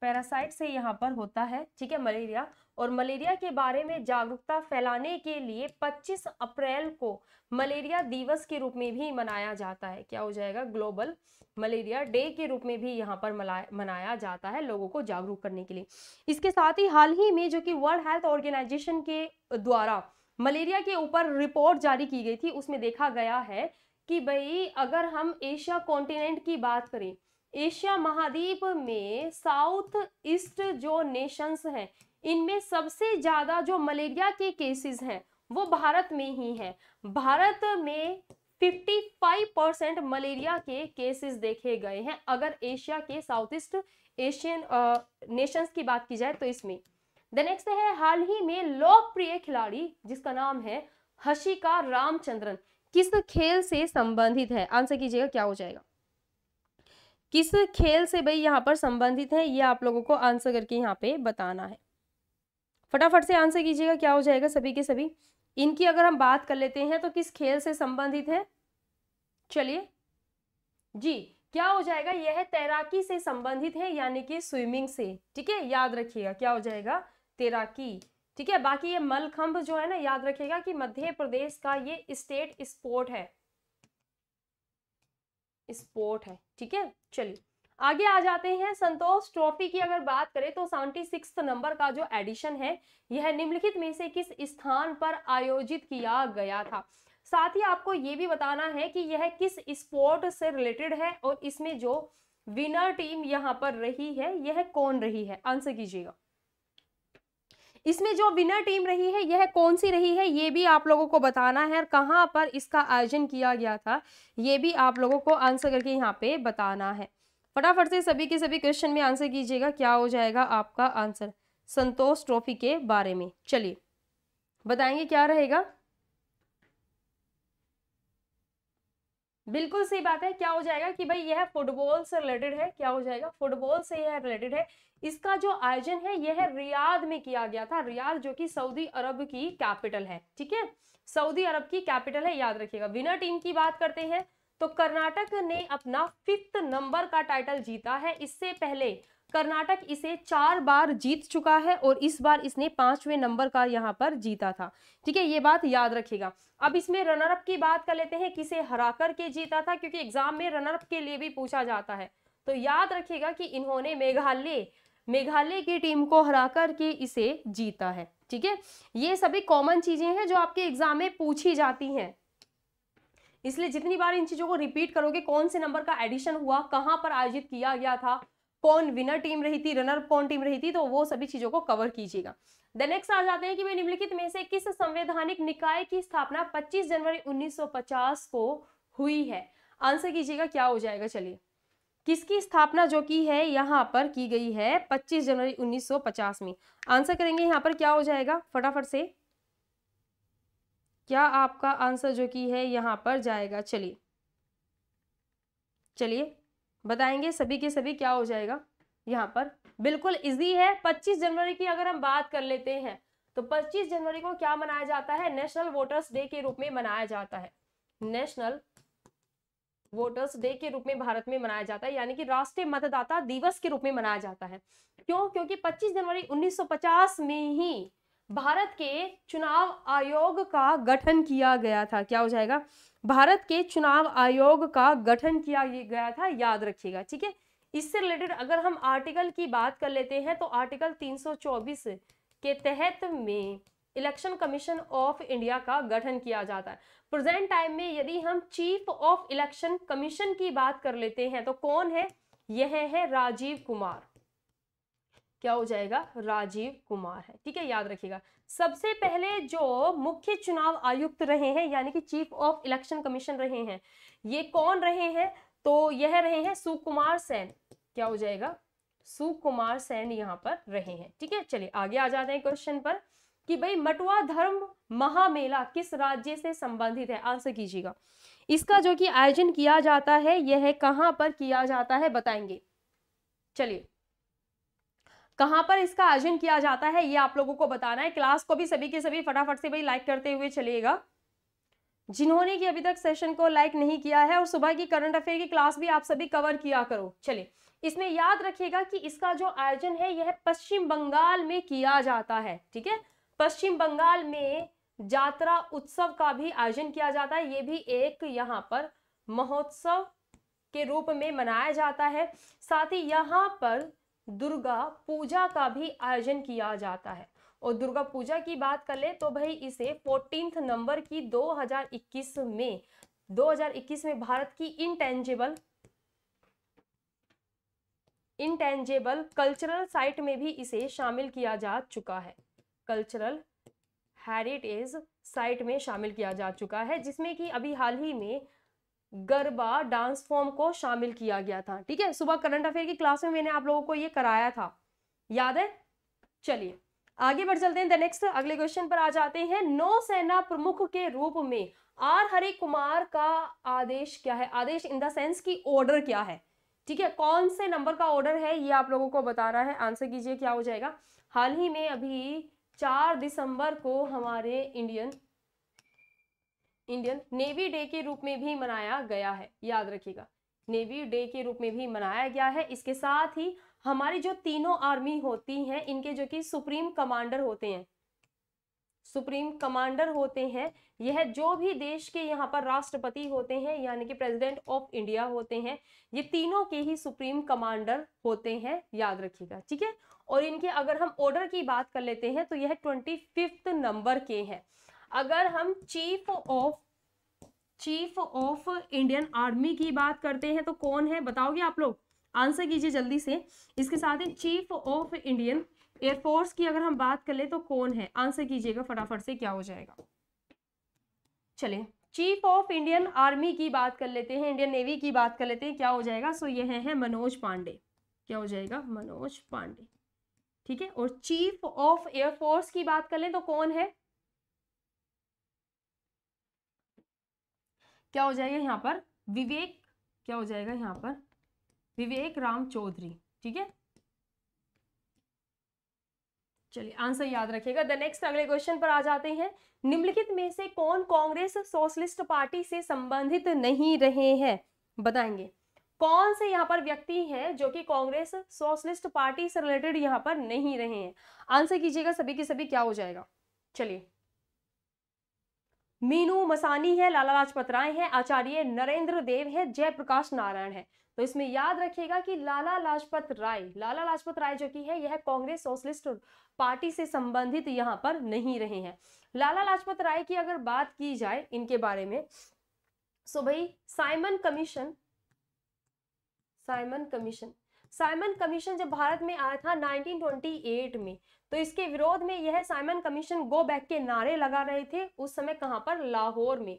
पैरासाइट से यहाँ पर होता है ठीक है मलेरिया और मलेरिया के बारे में जागरूकता फैलाने के लिए 25 अप्रैल को मलेरिया दिवस के रूप में भी मनाया जाता है क्या हो जाएगा ग्लोबल मलेरिया डे के रूप में भी यहाँ पर मनाया जाता है लोगों को जागरूक करने के लिए इसके साथ ही हाल ही में जो कि वर्ल्ड हेल्थ ऑर्गेनाइजेशन के द्वारा मलेरिया के ऊपर रिपोर्ट जारी की गई थी उसमें देखा गया है कि भाई अगर हम एशिया कॉन्टिनेंट की बात करें एशिया महाद्वीप में साउथ ईस्ट जो नेशंस हैं इनमें सबसे ज़्यादा जो मलेरिया के केसेस हैं वो भारत में ही हैं भारत में 55 परसेंट मलेरिया के केसेस देखे गए हैं अगर एशिया के साउथ ईस्ट एशियन नेशंस की बात की जाए तो इसमें द नेक्स्ट है हाल ही में लोकप्रिय खिलाड़ी जिसका नाम है हशिका रामचंद्रन किस खेल से संबंधित है आंसर कीजिएगा क्या हो जाएगा किस खेल से भाई यहाँ पर संबंधित है ये आप लोगों को आंसर करके यहाँ पे बताना है फटाफट से आंसर कीजिएगा क्या हो जाएगा सभी के सभी इनकी अगर हम बात कर लेते हैं तो किस खेल से संबंधित है चलिए जी क्या हो जाएगा यह तैराकी से संबंधित है यानी कि स्विमिंग से ठीक है याद रखिएगा क्या हो जाएगा तैराकी ठीक है बाकी ये मलखंभ जो है ना याद रखिएगा कि मध्य प्रदेश का ये स्टेट स्पोर्ट है स्पोर्ट है ठीक है चलिए आगे आ जाते हैं संतोष ट्रॉफी की अगर बात करें तो सेवेंटी सिक्स नंबर का जो एडिशन है यह निम्नलिखित में से किस स्थान पर आयोजित किया गया था साथ ही आपको ये भी बताना है कि यह किस स्पोर्ट से रिलेटेड है और इसमें जो विनर टीम यहाँ पर रही है यह कौन रही है आंसर कीजिएगा इसमें जो विनर टीम रही है यह कौन सी रही है ये भी आप लोगों को बताना है और कहाँ पर इसका आयोजन किया गया था ये भी आप लोगों को आंसर करके यहाँ पे बताना है फटाफट से सभी के सभी क्वेश्चन में आंसर कीजिएगा क्या हो जाएगा आपका आंसर संतोष ट्रॉफी के बारे में चलिए बताएंगे क्या रहेगा बिल्कुल सही बात है क्या हो जाएगा कि भाई यह फुटबॉल से रिलेटेड है क्या हो जाएगा फुटबॉल से यह रिलेटेड है इसका जो आयोजन है यह रियाद में किया गया था रियाद जो कि सऊदी अरब की कैपिटल है ठीक है सऊदी अरब की कैपिटल है याद रखिएगा विनर टीम की बात करते हैं तो कर्नाटक ने अपना फिफ्थ नंबर का टाइटल जीता है इससे पहले कर्नाटक इसे चार बार जीत चुका है और इस बार इसने पांचवें नंबर का यहाँ पर जीता था ठीक है ये बात याद रखिएगा अब इसमें रनरअप की बात कर लेते हैं किसे हरा कर के जीता था क्योंकि एग्जाम में रनरअप के लिए भी पूछा जाता है तो याद रखिएगा कि इन्होंने मेघालय मेघालय की टीम को हरा कर के इसे जीता है ठीक है ये सभी कॉमन चीजें हैं जो आपके एग्जाम में पूछी जाती हैं इसलिए जितनी बार इन चीज़ों को रिपीट करोगे कौन से नंबर का एडिशन हुआ कहां पर आयोजित किया गया था कौन विनर टीम रही थी रनर कौन टीम रही थी तो वो सभी चीज़ों को कवर कीजिएगा द नेक्स्ट आ जाते हैं कि वे निम्नलिखित में से किस संवैधानिक निकाय की स्थापना 25 जनवरी 1950 को हुई है आंसर कीजिएगा क्या हो जाएगा चलिए किसकी स्थापना जो की है यहाँ पर की गई है 25 जनवरी 1950 में आंसर करेंगे यहाँ पर क्या हो जाएगा फटाफट से क्या आपका आंसर जो कि है यहाँ पर जाएगा चलिए चलिए बताएंगे सभी के सभी क्या हो जाएगा यहाँ पर बिल्कुल इजी है 25 जनवरी की अगर हम बात कर लेते हैं तो 25 जनवरी को क्या मनाया जाता है नेशनल वोटर्स डे के रूप में मनाया जाता है नेशनल वोटर्स डे के रूप में भारत में मनाया जाता है यानी कि राष्ट्रीय मतदाता दिवस के रूप में मनाया जाता है क्यों क्योंकि 25 जनवरी 1950 में ही भारत के चुनाव आयोग का गठन किया गया था क्या हो जाएगा भारत के चुनाव आयोग का गठन किया गया था याद रखिएगा ठीक है इससे रिलेटेड अगर हम आर्टिकल की बात कर लेते हैं तो आर्टिकल 324 के तहत में इलेक्शन कमीशन ऑफ इंडिया का गठन किया जाता है प्रेजेंट टाइम में यदि हम चीफ ऑफ इलेक्शन कमीशन की बात कर लेते हैं तो कौन है यह है राजीव कुमार क्या हो जाएगा राजीव कुमार है ठीक है याद रखिएगा सबसे पहले जो मुख्य चुनाव आयुक्त रहे हैं यानी कि चीफ ऑफ इलेक्शन कमीशन रहे हैं ये कौन रहे हैं तो यह रहे हैं सुकुमार सेन क्या हो जाएगा सुकुमार सेन यहाँ पर रहे हैं ठीक है चलिए आगे आ जाते हैं क्वेश्चन पर कि भाई मटुआ धर्म महामेला किस राज्य से संबंधित है आंसर कीजिएगा इसका जो कि आयोजन किया जाता है यह कहाँ पर किया जाता है बताएंगे चलिए कहाँ पर इसका आयोजन किया जाता है ये आप लोगों को बताना है क्लास को भी सभी के सभी फटाफट से भाई लाइक करते हुए चलिएगा जिन्होंने कि अभी तक सेशन को लाइक नहीं किया है और सुबह की करंट अफेयर की क्लास भी आप सभी कवर किया करो चलिए इसमें याद रखिएगा कि इसका जो आयोजन है यह पश्चिम बंगाल में किया जाता है ठीक है पश्चिम बंगाल में जात्रा उत्सव का भी आयोजन किया जाता है ये भी एक यहाँ पर महोत्सव के रूप में मनाया जाता है साथ ही यहाँ पर दुर्गा पूजा का भी आयोजन किया जाता है और दुर्गा पूजा की बात कर ले तो भाई इसे फोर्टीन नंबर की 2021 में 2021 में भारत की इनटेंजेबल इंटेंजेबल कल्चरल साइट में भी इसे शामिल किया जा चुका है कल्चरल हेरिटेज साइट में शामिल किया जा चुका है जिसमें कि अभी हाल ही में गरबा डांस फॉर्म को शामिल किया गया था ठीक है सुबह करंट अफेयर की क्लास में मैंने आप लोगों को ये कराया था याद है चलिए आगे बढ़ चलते हैं द नेक्स्ट अगले क्वेश्चन पर आ जाते हैं नौसेना प्रमुख के रूप में आर हरि कुमार का आदेश क्या है आदेश इन द सेंस की ऑर्डर क्या है ठीक है कौन से नंबर का ऑर्डर है ये आप लोगों को बताना है आंसर कीजिए क्या हो जाएगा हाल ही में अभी चार दिसंबर को हमारे इंडियन इंडियन नेवी डे के रूप में भी मनाया गया है याद रखिएगा नेवी डे के रूप में भी मनाया गया है इसके साथ ही हमारी जो तीनों आर्मी होती हैं इनके जो कि सुप्रीम कमांडर होते हैं सुप्रीम कमांडर होते हैं यह जो भी देश के यहाँ पर राष्ट्रपति होते हैं यानी कि प्रेसिडेंट ऑफ इंडिया होते हैं ये तीनों के ही सुप्रीम कमांडर होते हैं याद रखिएगा ठीक है और इनके अगर हम ऑर्डर की बात कर लेते हैं तो यह ट्वेंटी फिफ्थ नंबर के हैं अगर हम chief of chief of Indian army की बात करते हैं तो कौन है बताओगे आप लोग आंसर कीजिए जल्दी से इसके साथ ही चीफ ऑफ इंडियन एयरफोर्स की अगर हम बात कर ले तो कौन है आंसर कीजिएगा फटाफट से क्या हो जाएगा चलिए चीफ ऑफ इंडियन आर्मी की बात कर लेते हैं इंडियन नेवी की बात कर लेते हैं क्या हो जाएगा सो यह है मनोज पांडे क्या हो जाएगा मनोज पांडे ठीक है और चीफ ऑफ एयरफोर्स की बात कर ले तो कौन है क्या हो जाएगा यहाँ पर विवेक क्या हो जाएगा यहाँ पर विवेक राम चौधरी ठीक है चलिए आंसर याद रखिएगा द नेक्स्ट अगले क्वेश्चन पर आ जाते हैं निम्नलिखित में से कौन कांग्रेस सोशलिस्ट पार्टी से संबंधित नहीं रहे हैं बताएंगे कौन से यहाँ पर व्यक्ति हैं जो कि कांग्रेस सोशलिस्ट पार्टी से रिलेटेड यहाँ पर नहीं रहे हैं आंसर कीजिएगा सभी के सभी क्या हो जाएगा चलिए मीनू मसानी है लाला लाजपत राय है आचार्य नरेंद्र देव है जयप्रकाश नारायण है तो इसमें याद रखिएगा कि लाला लाजपत राय लाला लाजपत राय जो की है यह कांग्रेस सोशलिस्ट पार्टी से संबंधित यहाँ पर नहीं रहे हैं लाला लाजपत राय की अगर बात की जाए इनके बारे में सो भाई Simon commission Simon commission Simon commission जब भारत में आया था 1928 में तो इसके विरोध में यह साइमन कमीशन गो बैक के नारे लगा रहे थे उस समय कहाँ पर लाहौर में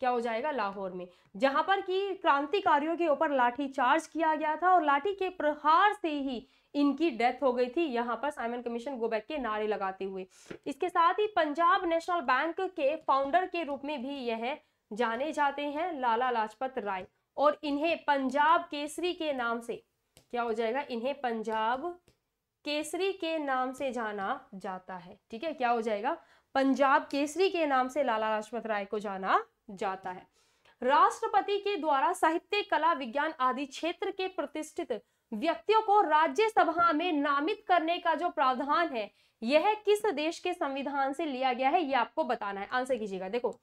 क्या हो जाएगा लाहौर में जहां पर कि क्रांतिकारियों के ऊपर लाठी चार्ज किया गया था और लाठी के प्रहार से ही इनकी डेथ हो गई थी यहाँ पर साइमन कमीशन गो बैक के नारे लगाते हुए इसके साथ ही पंजाब नेशनल बैंक के फाउंडर के रूप में भी यह जाने जाते हैं लाला लाजपत राय और इन्हें पंजाब केसरी के नाम से क्या हो जाएगा इन्हें पंजाब केसरी के नाम से जाना जाता है ठीक है क्या हो जाएगा पंजाब केसरी के नाम से लाला लाजपत राय को जाना जाता है राष्ट्रपति के द्वारा साहित्य कला विज्ञान आदि क्षेत्र के प्रतिष्ठित व्यक्तियों को राज्यसभा में नामित करने का जो प्रावधान है यह किस देश के संविधान से लिया गया है यह आपको बताना है आंसर कीजिएगा देखो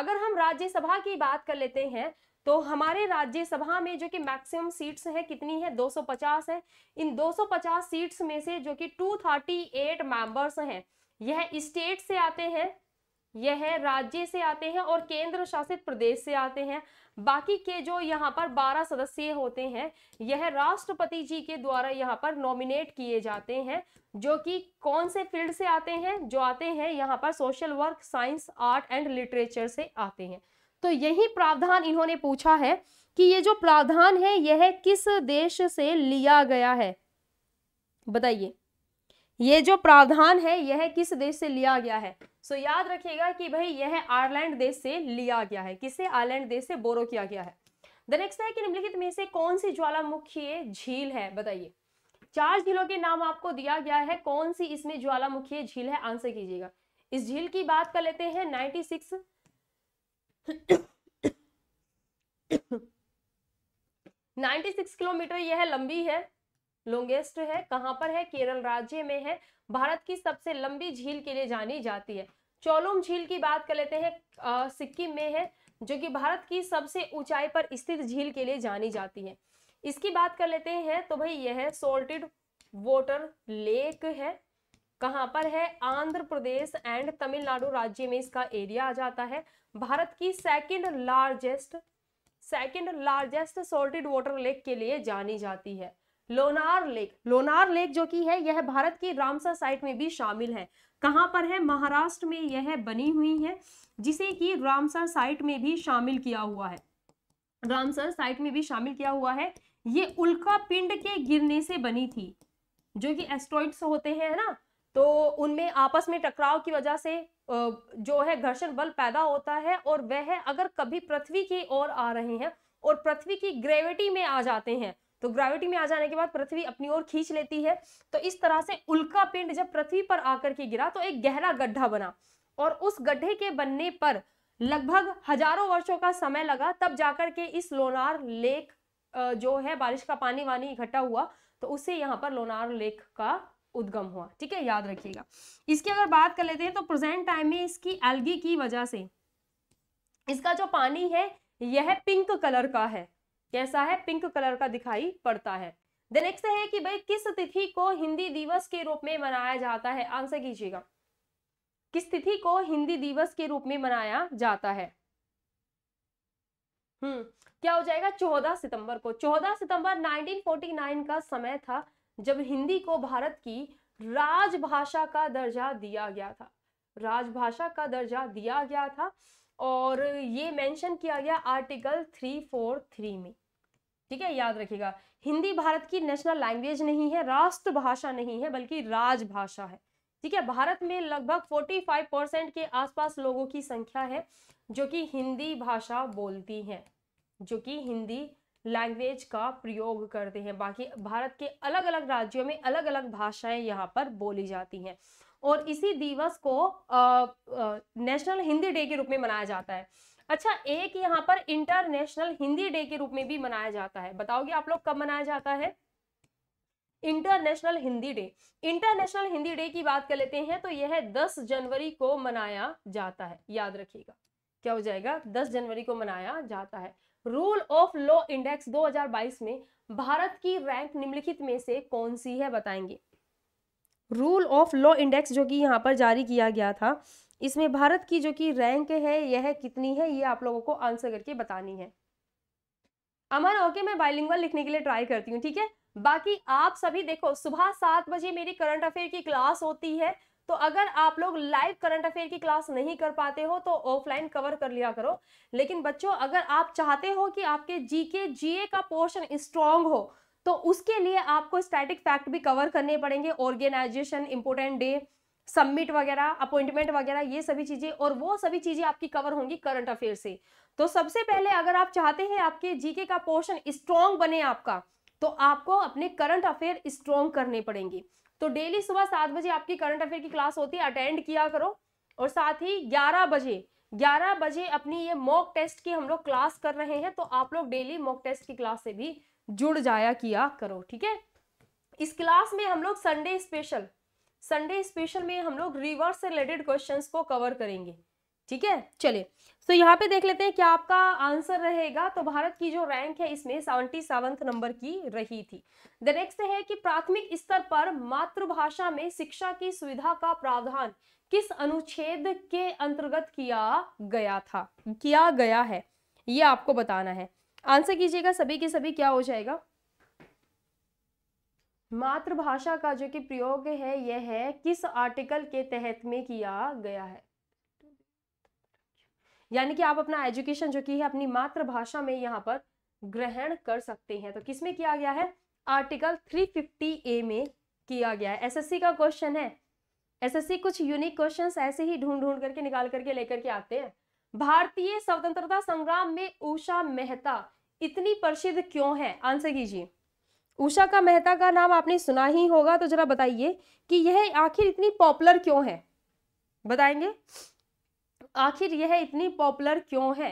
अगर हम राज्यसभा की बात कर लेते हैं तो हमारे राज्यसभा में जो कि मैक्सिमम सीट्स है कितनी है 250 है इन 250 सीट्स में से जो कि 238 मेंबर्स हैं यह स्टेट से आते हैं यह राज्य से आते हैं और केंद्र शासित प्रदेश से आते हैं बाकी के जो यहाँ पर 12 सदस्य होते हैं यह राष्ट्रपति जी के द्वारा यहाँ पर नॉमिनेट किए जाते हैं जो कि कौन से फील्ड से आते हैं जो आते हैं यहाँ पर social work science art and literature से आते हैं तो यही प्रावधान इन्होंने पूछा है कि ये जो प्रावधान है यह किस देश से लिया गया है बताइए ये जो प्रावधान है यह किस देश से लिया गया है सो so, याद रखिएगा कि भाई यह आयरलैंड देश से लिया गया है किसे आयरलैंड देश से बोरो किया गया है द नेक्स्ट है कि निम्नलिखित में से कौन सी ज्वालामुखी झील है बताइए चार झीलों के नाम आपको दिया गया है कौन सी इसमें ज्वालामुखी झील है आंसर कीजिएगा इस झील की बात कर लेते हैं नाइनटी सिक्स किलोमीटर यह लंबी है लॉन्गेस्ट है कहां पर है केरल राज्य में है भारत की सबसे लंबी झील के लिए जानी जाती है चोलोम झील की बात कर लेते हैं सिक्किम में है जो कि भारत की सबसे ऊंचाई पर स्थित झील के लिए जानी जाती है इसकी बात कर लेते हैं तो भाई यह सोल्टेड वाटर लेक है कहाँ पर है आंध्र प्रदेश एंड तमिलनाडु राज्य में इसका एरिया आ जाता है भारत की second largest second largest salted water lake के लिए जानी जाती है लोनार लेक लोनार लेक जो की है यह भारत की रामसर साइट में भी शामिल है कहाँ पर है महाराष्ट्र में यह बनी हुई है जिसे कि रामसर साइट में भी शामिल किया हुआ है रामसर साइट में भी शामिल किया हुआ है ये उल्का पिंड के गिरने से बनी थी जो कि एस्ट्रॉइड्स होते हैं ना तो उनमें आपस में टकराव की वजह से जो है घर्षण बल पैदा होता है और वह अगर कभी पृथ्वी की ओर आ रहे हैं और पृथ्वी की ग्रेविटी में आ जाते हैं तो ग्रेविटी में आ जाने के बाद पृथ्वी अपनी ओर खींच लेती है तो इस तरह से उल्का पिंड जब पृथ्वी पर आकर के गिरा तो एक गहरा गड्ढा बना और उस गड्ढे के बनने पर लगभग हजारों वर्षों का समय लगा तब जाकर के इस लोनार लेक जो है बारिश का पानी वानी इकट्ठा हुआ तो उसे यहाँ पर लोनार लेक का उद्गम हुआ ठीक है याद रखिएगा इसकी अगर बात कर लेते हैं तो प्रेजेंट टाइम में इसकी एल्गी की वजह से इसका जो पानी है यह पिंक कलर का है कैसा है पिंक कलर का दिखाई पड़ता है द नेक्स्ट है कि भाई किस तिथि को हिंदी दिवस के रूप में मनाया जाता है आंसर कीजिएगा किस तिथि को हिंदी दिवस के रूप में मनाया जाता है हम्म क्या हो जाएगा चौदह सितंबर को चौदह सितंबर 1949 का समय था जब हिंदी को भारत की राजभाषा का दर्जा दिया गया था राजभाषा का दर्जा दिया गया था और ये मेंशन किया गया आर्टिकल 343 में ठीक है याद रखिएगा हिंदी भारत की नेशनल लैंग्वेज नहीं है राष्ट्रभाषा नहीं है बल्कि राजभाषा है ठीक है भारत में लगभग 45 परसेंट के आसपास लोगों की संख्या है जो कि हिंदी भाषा बोलती हैं जो कि हिंदी लैंग्वेज का प्रयोग करते हैं बाकी भारत के अलग अलग राज्यों में अलग अलग भाषाएं यहाँ पर बोली जाती हैं और इसी दिवस को ah, ah, national Hindi day के रूप में मनाया जाता है अच्छा एक यहाँ पर इंटरनेशनल हिंदी डे के रूप में भी मनाया जाता है बताओगे आप लोग कब मनाया जाता है international Hindi day international Hindi day की बात कर लेते हैं तो यह दस जनवरी को मनाया जाता है याद रखिएगा क्या हो जाएगा दस जनवरी को मनाया जाता है रूल ऑफ लॉ इंडेक्स 2022 में भारत की रैंक निम्नलिखित में से कौन सी है बताएंगे रूल ऑफ लॉ इंडेक्स जो कि यहाँ पर जारी किया गया था इसमें भारत की जो कि रैंक है यह कितनी है ये आप लोगों को आंसर करके बतानी है अमन ओके मैं बाइलिंगुअल लिखने के लिए ट्राई करती हूँ ठीक है बाकी आप सभी देखो सुबह सात बजे मेरी करंट अफेयर की क्लास होती है तो अगर आप लोग लाइव करंट अफेयर की क्लास नहीं कर पाते हो तो ऑफलाइन कवर कर लिया करो लेकिन बच्चों अगर आप चाहते हो कि आपके जीके जीए का पोर्शन स्ट्रांग हो तो उसके लिए आपको स्टैटिक फैक्ट भी कवर करने पड़ेंगे ऑर्गेनाइजेशन इंपोर्टेंट डे सबमिट वगैरह अपॉइंटमेंट वगैरह ये सभी चीज़ें और वो सभी चीज़ें आपकी कवर होंगी करंट अफेयर से तो सबसे पहले अगर आप चाहते हैं आपके जीके का पोर्शन स्ट्रॉन्ग बने आपका तो आपको अपने करंट अफेयर स्ट्रॉन्ग करने पड़ेंगे तो डेली सुबह सात बजे आपकी करंट अफेयर की क्लास होती है अटेंड किया करो और साथ ही ग्यारह बजे ग्यारह बजे अपनी ये मॉक टेस्ट की हम लोग क्लास कर रहे हैं तो आप लोग डेली मॉक टेस्ट की क्लास से भी जुड़ जाया किया करो ठीक है इस क्लास में हम लोग संडे स्पेशल संडे स्पेशल में हम लोग रिवर्स से रिलेटेड क्वेश्चंस को कवर करेंगे ठीक है चलिए तो यहाँ पे देख लेते हैं क्या आपका आंसर रहेगा तो भारत की जो रैंक है इसमें सेवेंटी सेवंथ नंबर की रही थी द नेक्स्ट है कि प्राथमिक स्तर पर मातृभाषा में शिक्षा की सुविधा का प्रावधान किस अनुच्छेद के अंतर्गत किया गया था किया गया है ये आपको बताना है आंसर कीजिएगा सभी के सभी क्या हो जाएगा मातृभाषा का जो कि प्रयोग है यह है किस आर्टिकल के तहत में किया गया है यानी कि आप अपना एजुकेशन जो की है अपनी मातृभाषा में यहाँ पर ग्रहण कर सकते हैं तो किसमें किया गया है आर्टिकल 350 ए में किया गया है एसएससी का क्वेश्चन है एसएससी कुछ यूनिक क्वेश्चंस ऐसे ही ढूंढ ढूंढ करके निकाल करके लेकर के आते हैं भारतीय स्वतंत्रता संग्राम में उषा मेहता इतनी प्रसिद्ध क्यों है आंसर कीजिए उषा का मेहता का नाम आपने सुना ही होगा तो जरा बताइए कि यह आखिर इतनी पॉपुलर क्यों है बताएंगे आखिर यह इतनी पॉपुलर क्यों है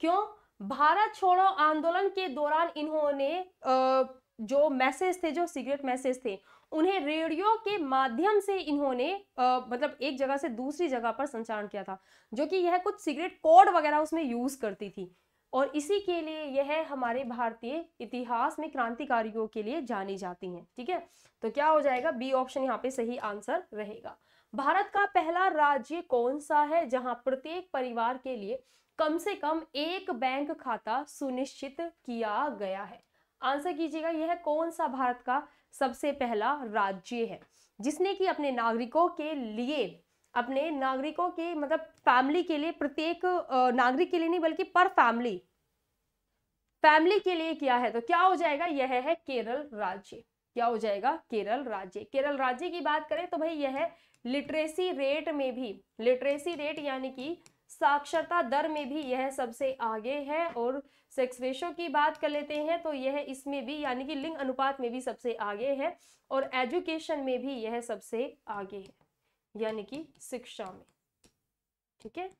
क्यों भारत छोड़ो आंदोलन के दौरान इन्होंने जो मैसेज थे जो सीक्रेट मैसेज थे उन्हें रेडियो के माध्यम से इन्होंने मतलब एक जगह से दूसरी जगह पर संचारण किया था जो कि यह कुछ सीक्रेट कोड वगैरह उसमें यूज़ करती थी और इसी के लिए यह हमारे भारतीय इतिहास में क्रांतिकारियों के लिए जानी जाती हैं ठीक है तो क्या हो जाएगा बी ऑप्शन यहाँ पे सही आंसर रहेगा भारत का पहला राज्य कौन सा है जहां प्रत्येक परिवार के लिए कम से कम एक बैंक खाता सुनिश्चित किया गया है आंसर कीजिएगा यह कौन सा भारत का सबसे पहला राज्य है जिसने कि अपने नागरिकों के लिए अपने नागरिकों के मतलब फैमिली के लिए प्रत्येक नागरिक के लिए नहीं बल्कि पर फैमिली फैमिली के लिए किया है तो क्या हो जाएगा यह है केरल राज्य क्या हो जाएगा केरल राज्य केरल राज्य की बात करें तो भाई यह लिटरेसी रेट में भी लिटरेसी रेट यानी कि साक्षरता दर में भी यह सबसे आगे है और सेक्स रेशो की बात कर लेते हैं तो यह इसमें भी यानी कि लिंग अनुपात में भी सबसे आगे है और एजुकेशन में भी यह सबसे आगे है यानी कि शिक्षा में ठीक है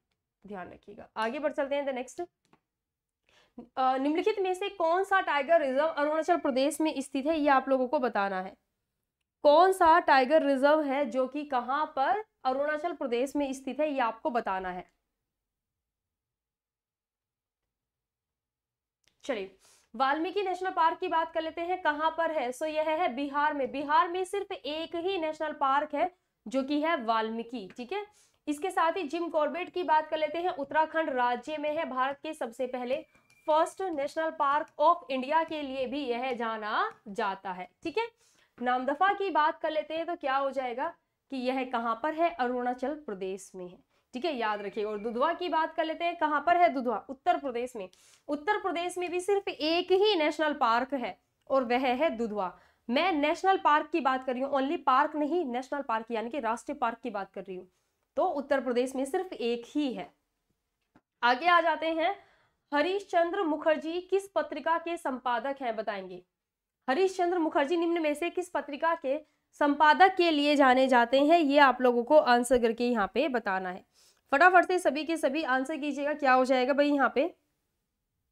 ध्यान रखिएगा आगे बढ़ चलते हैं द नेक्स्ट निम्नलिखित में से कौन सा टाइगर रिजर्व अरुणाचल प्रदेश में स्थित है यह आप लोगों को बताना है कौन सा टाइगर रिजर्व है जो कि कहाँ पर अरुणाचल प्रदेश में स्थित है ये आपको बताना है चलिए वाल्मीकि नेशनल पार्क की बात कर लेते हैं कहां पर है सो यह है बिहार में बिहार में सिर्फ एक ही नेशनल पार्क है जो कि है वाल्मीकि ठीक है इसके साथ ही जिम कॉर्बेट की बात कर लेते हैं उत्तराखंड राज्य में है भारत के सबसे पहले first national park of India के लिए भी यह जाना जाता है ठीक है नामदफा की बात कर लेते हैं तो क्या हो जाएगा कि यह कहाँ पर है अरुणाचल प्रदेश में है ठीक है याद रखिएगा और दुधवा की बात कर लेते हैं कहाँ पर है दुधवा उत्तर प्रदेश में उत्तर प्रदेश में भी सिर्फ एक ही नेशनल पार्क है और वह है दुधवा मैं नेशनल पार्क की बात कर रही हूँ ओनली पार्क नहीं नेशनल पार्क यानी कि राष्ट्रीय पार्क की बात कर रही हूँ तो उत्तर प्रदेश में सिर्फ एक ही है आगे आ जाते हैं हरीश चंद्र मुखर्जी किस पत्रिका के संपादक हैं बताएंगे हरीश चंद्र मुखर्जी निम्न में से किस पत्रिका के संपादक के लिए जाने जाते हैं ये आप लोगों को आंसर करके यहाँ पे बताना है फटाफट से सभी के सभी आंसर कीजिएगा क्या हो जाएगा भाई यहाँ पे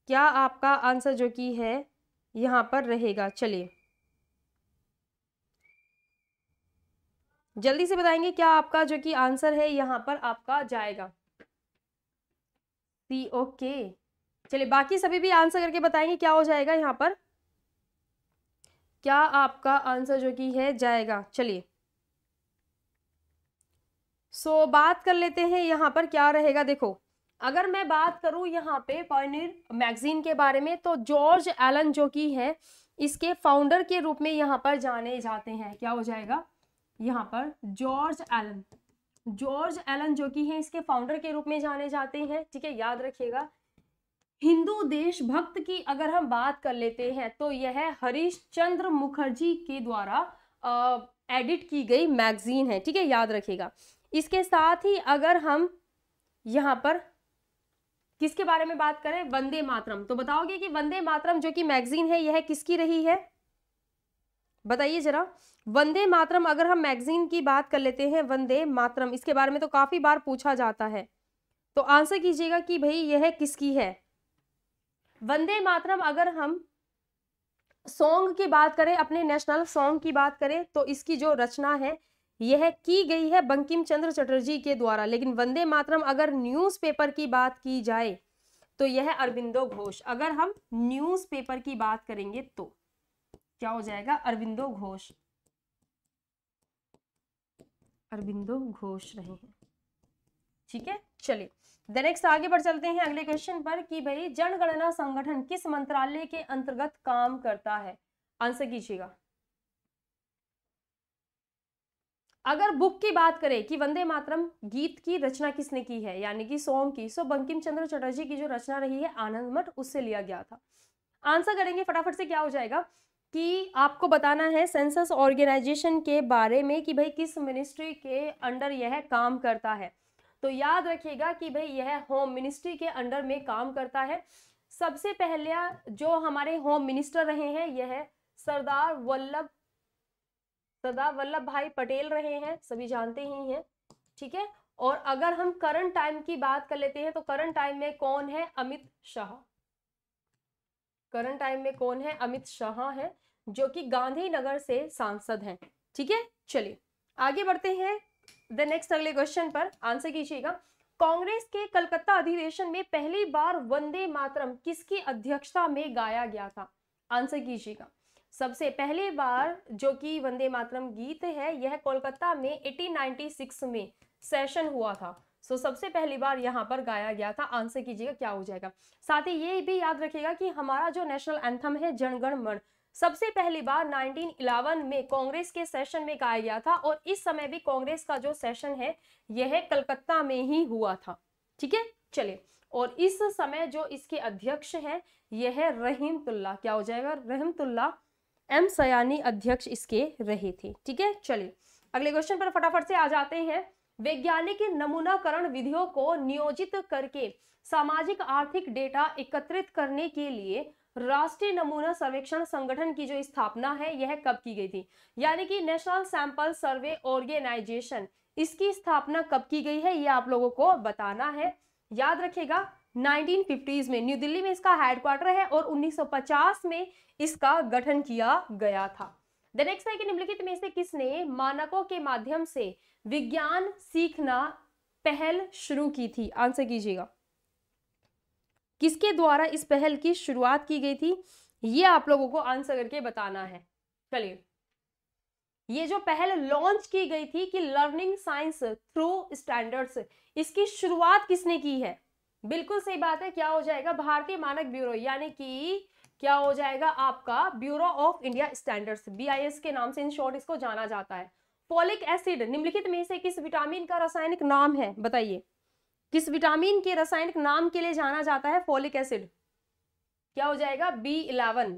क्या आपका आंसर जो कि है यहाँ पर रहेगा चलिए जल्दी से बताएंगे क्या आपका जो कि आंसर है यहाँ पर आपका जाएगा सी ओके चलिए बाकी सभी भी आंसर करके बताएंगे क्या हो जाएगा यहाँ पर क्या आपका आंसर जो कि है जाएगा चलिए सो so, बात कर लेते हैं यहाँ पर क्या रहेगा देखो अगर मैं बात करूँ यहाँ पे पॉइनर मैगजीन के बारे में तो जॉर्ज एलन जो कि है इसके फाउंडर के रूप में यहाँ पर जाने जाते हैं क्या हो जाएगा यहाँ पर जॉर्ज एलन जॉर्ज एलन जो कि है इसके फाउंडर के रूप में जाने जाते हैं ठीक है याद रखिएगा हिंदू देशभक्त की अगर हम बात कर लेते हैं तो यह हरीश चंद्र मुखर्जी के द्वारा एडिट की गई मैगजीन है ठीक है याद रखिएगा इसके साथ ही अगर हम यहाँ पर किसके बारे में बात करें वंदे मातरम तो बताओगे कि वंदे मातरम जो कि मैगजीन है यह किसकी रही है बताइए जरा वंदे मातरम अगर हम मैगजीन की बात कर लेते हैं वंदे मातरम इसके बारे में तो काफी बार पूछा जाता है तो आंसर कीजिएगा कि भाई यह किसकी है वंदे मातरम अगर हम सॉन्ग की बात करें अपने नेशनल सॉन्ग की बात करें तो इसकी जो रचना है यह की गई है बंकिम चंद्र चटर्जी के द्वारा लेकिन वंदे मातरम अगर न्यूज़पेपर की बात की जाए तो यह अरविंदो घोष अगर हम न्यूज़पेपर की बात करेंगे तो क्या हो जाएगा अरविंदो घोष अरविंदो घोष रहे हैं ठीक है चलिए नेक्स्ट आगे बढ़ चलते हैं अगले क्वेश्चन पर कि भाई जनगणना संगठन किस मंत्रालय के अंतर्गत काम करता है आंसर कीजिएगा अगर बुक की बात करें कि वंदे मातरम गीत की रचना किसने की है यानी कि सॉन्ग की सो बंकिम चंद्र चटर्जी की जो रचना रही है आनंद मठ उससे लिया गया था आंसर करेंगे फटाफट से क्या हो जाएगा कि आपको बताना है सेंसस ऑर्गेनाइजेशन के बारे में कि भाई किस मिनिस्ट्री के अंडर यह काम करता है तो याद रखिएगा कि भाई यह होम मिनिस्ट्री के अंडर में काम करता है सबसे पहले जो हमारे होम मिनिस्टर रहे हैं यह है सरदार वल्लभ सरदार वल्लभ भाई पटेल रहे हैं सभी जानते ही हैं ठीक है और अगर हम करंट टाइम की बात कर लेते हैं तो करंट टाइम में कौन है अमित शाह करंट टाइम में कौन है अमित शाह है जो कि गांधीनगर से सांसद हैं ठीक है चलिए आगे बढ़ते हैं द नेक्स्ट अगले क्वेश्चन पर आंसर कीजिएगा कांग्रेस के कलकत्ता अधिवेशन में पहली बार वंदे मातरम किसकी अध्यक्षता में गाया गया था आंसर कीजिएगा सबसे पहले बार जो कि वंदे मातरम गीत है यह कोलकाता में 1896 में सेशन हुआ था सो so, सबसे पहली बार यहाँ पर गाया गया था आंसर कीजिएगा क्या हो जाएगा साथ ही ये भी याद रखिएगा कि हमारा जो नेशनल एंथम है जनगण मन सबसे पहली बार 1911 में कांग्रेस के सेशन में गाया गया था और इस समय भी कांग्रेस का जो सेशन है यह कलकत्ता में ही हुआ था ठीक है चले और इस समय जो इसके अध्यक्ष हैं यह है रहीमतुल्ला क्या हो जाएगा रहीमतुल्ला एम सयानी अध्यक्ष इसके रहे थे ठीक है चलिए अगले क्वेश्चन पर फटाफट से आ जाते हैं वैज्ञानिक नमूनाकरण विधियों को नियोजित करके सामाजिक आर्थिक डेटा एकत्रित करने के लिए राष्ट्रीय नमूना सर्वेक्षण संगठन की जो स्थापना है यह कब की गई थी यानी कि नेशनल सैंपल सर्वे ऑर्गेनाइजेशन इसकी स्थापना कब की गई है यह आप लोगों को बताना है याद रखेगा 1950s में न्यू दिल्ली में इसका हेडक्वार्टर है और 1950 में इसका गठन किया गया था द नेक्स्ट है कि निम्नलिखित में से किसने मानकों के माध्यम से विज्ञान सीखना पहल शुरू की थी आंसर कीजिएगा किसके द्वारा इस पहल की शुरुआत की गई थी ये आप लोगों को आंसर करके बताना है चलिए ये जो पहल लॉन्च की गई थी कि लर्निंग साइंस थ्रू स्टैंडर्ड्स इसकी शुरुआत किसने की है बिल्कुल सही बात है क्या हो जाएगा भारतीय मानक ब्यूरो यानी कि क्या हो जाएगा आपका bureau of India standards BIS के नाम से इन शॉर्ट इसको जाना जाता है पोलिक एसिड निम्नलिखित में से किस विटामिन का रासायनिक नाम है बताइए किस विटामिन के रासायनिक नाम के लिए जाना जाता है फोलिक एसिड क्या हो जाएगा बी इलेवन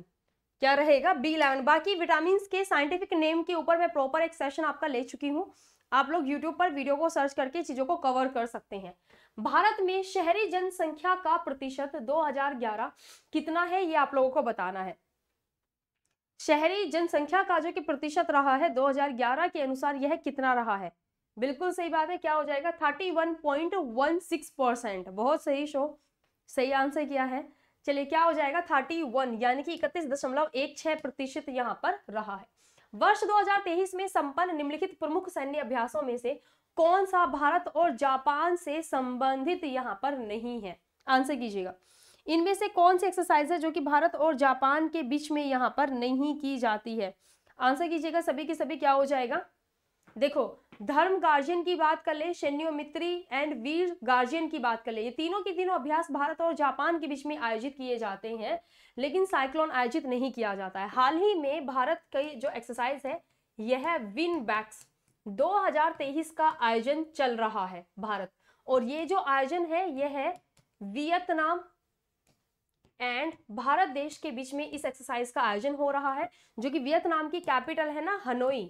क्या रहेगा बी इलेवन बाकी विटामिन के साइंटिफिक नेम के ऊपर मैं प्रॉपर एक सेशन आपका ले चुकी हूँ आप लोग यूट्यूब पर वीडियो को सर्च करके चीज़ों को कवर कर सकते हैं भारत में शहरी जनसंख्या का प्रतिशत 2011 कितना है ये आप लोगों को बताना है शहरी जनसंख्या का जो कि प्रतिशत रहा है 2011 के अनुसार यह कितना रहा है बिल्कुल सही बात है क्या हो जाएगा thirty one point one six percent बहुत सही शो सही आंसर किया है चलिए क्या हो जाएगा थर्टी वन यानी कि इकतीस दशमलव एक छह प्रतिशत यहाँ पर रहा है वर्ष 2023 में संपन्न निम्नलिखित प्रमुख सैन्य अभ्यासों में से कौन सा भारत और जापान से संबंधित यहाँ पर नहीं है आंसर कीजिएगा इनमें से कौन सी एक्सरसाइज है जो कि भारत और जापान के बीच में यहाँ पर नहीं की जाती है आंसर कीजिएगा सभी के सभी क्या हो जाएगा देखो धर्म गार्जियन की बात कर ले शन्यो मित्री एंड वीर गार्जियन की बात कर ले ये तीनों के तीनों अभ्यास भारत और जापान के बीच में आयोजित किए जाते हैं लेकिन साइक्लोन आयोजित नहीं किया जाता है हाल ही में भारत की जो एक्सरसाइज है यह है विन बैक्स दो का आयोजन चल रहा है भारत और ये जो आयोजन है यह है वियतनाम एंड भारत देश के बीच में इस एक्सरसाइज का आयोजन हो रहा है जो कि वियतनाम की कैपिटल है ना हनोई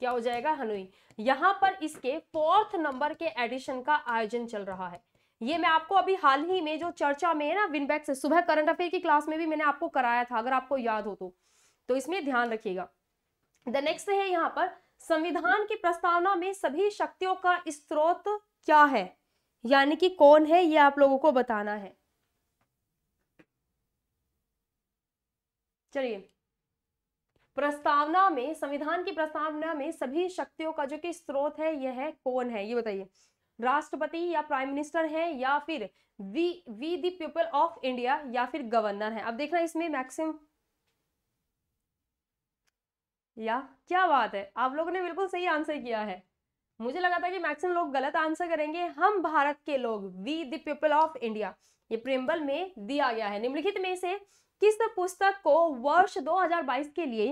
क्या हो जाएगा हनोई यहाँ पर इसके फोर्थ नंबर के एडिशन का आयोजन चल रहा है ये मैं आपको अभी हाल ही में जो चर्चा में है ना विनबैक से सुबह करंट अफेयर की क्लास में भी मैंने आपको कराया था अगर आपको याद हो तो, तो इसमें ध्यान रखिएगा द नेक्स्ट है यहाँ पर संविधान की प्रस्तावना में सभी शक्तियों का स्त्रोत क्या है यानी कि कौन है ये आप लोगों को बताना है चलिए प्रस्तावना में संविधान की प्रस्तावना में सभी शक्तियों का जो कि स्रोत है यह है कौन है ये बताइए राष्ट्रपति या प्राइम मिनिस्टर है या फिर we we the people of India या फिर गवर्नर है अब देखना इसमें मैक्सिम या क्या बात है आप लोगों ने बिल्कुल सही आंसर किया है मुझे लगा था कि मैक्सिम लोग गलत आंसर करेंगे हम भारत के लोग we the people of India ये प्रेम्बल में दिया गया है निम्नलिखित में से किस पुस्तक को वर्ष 2022 के लिए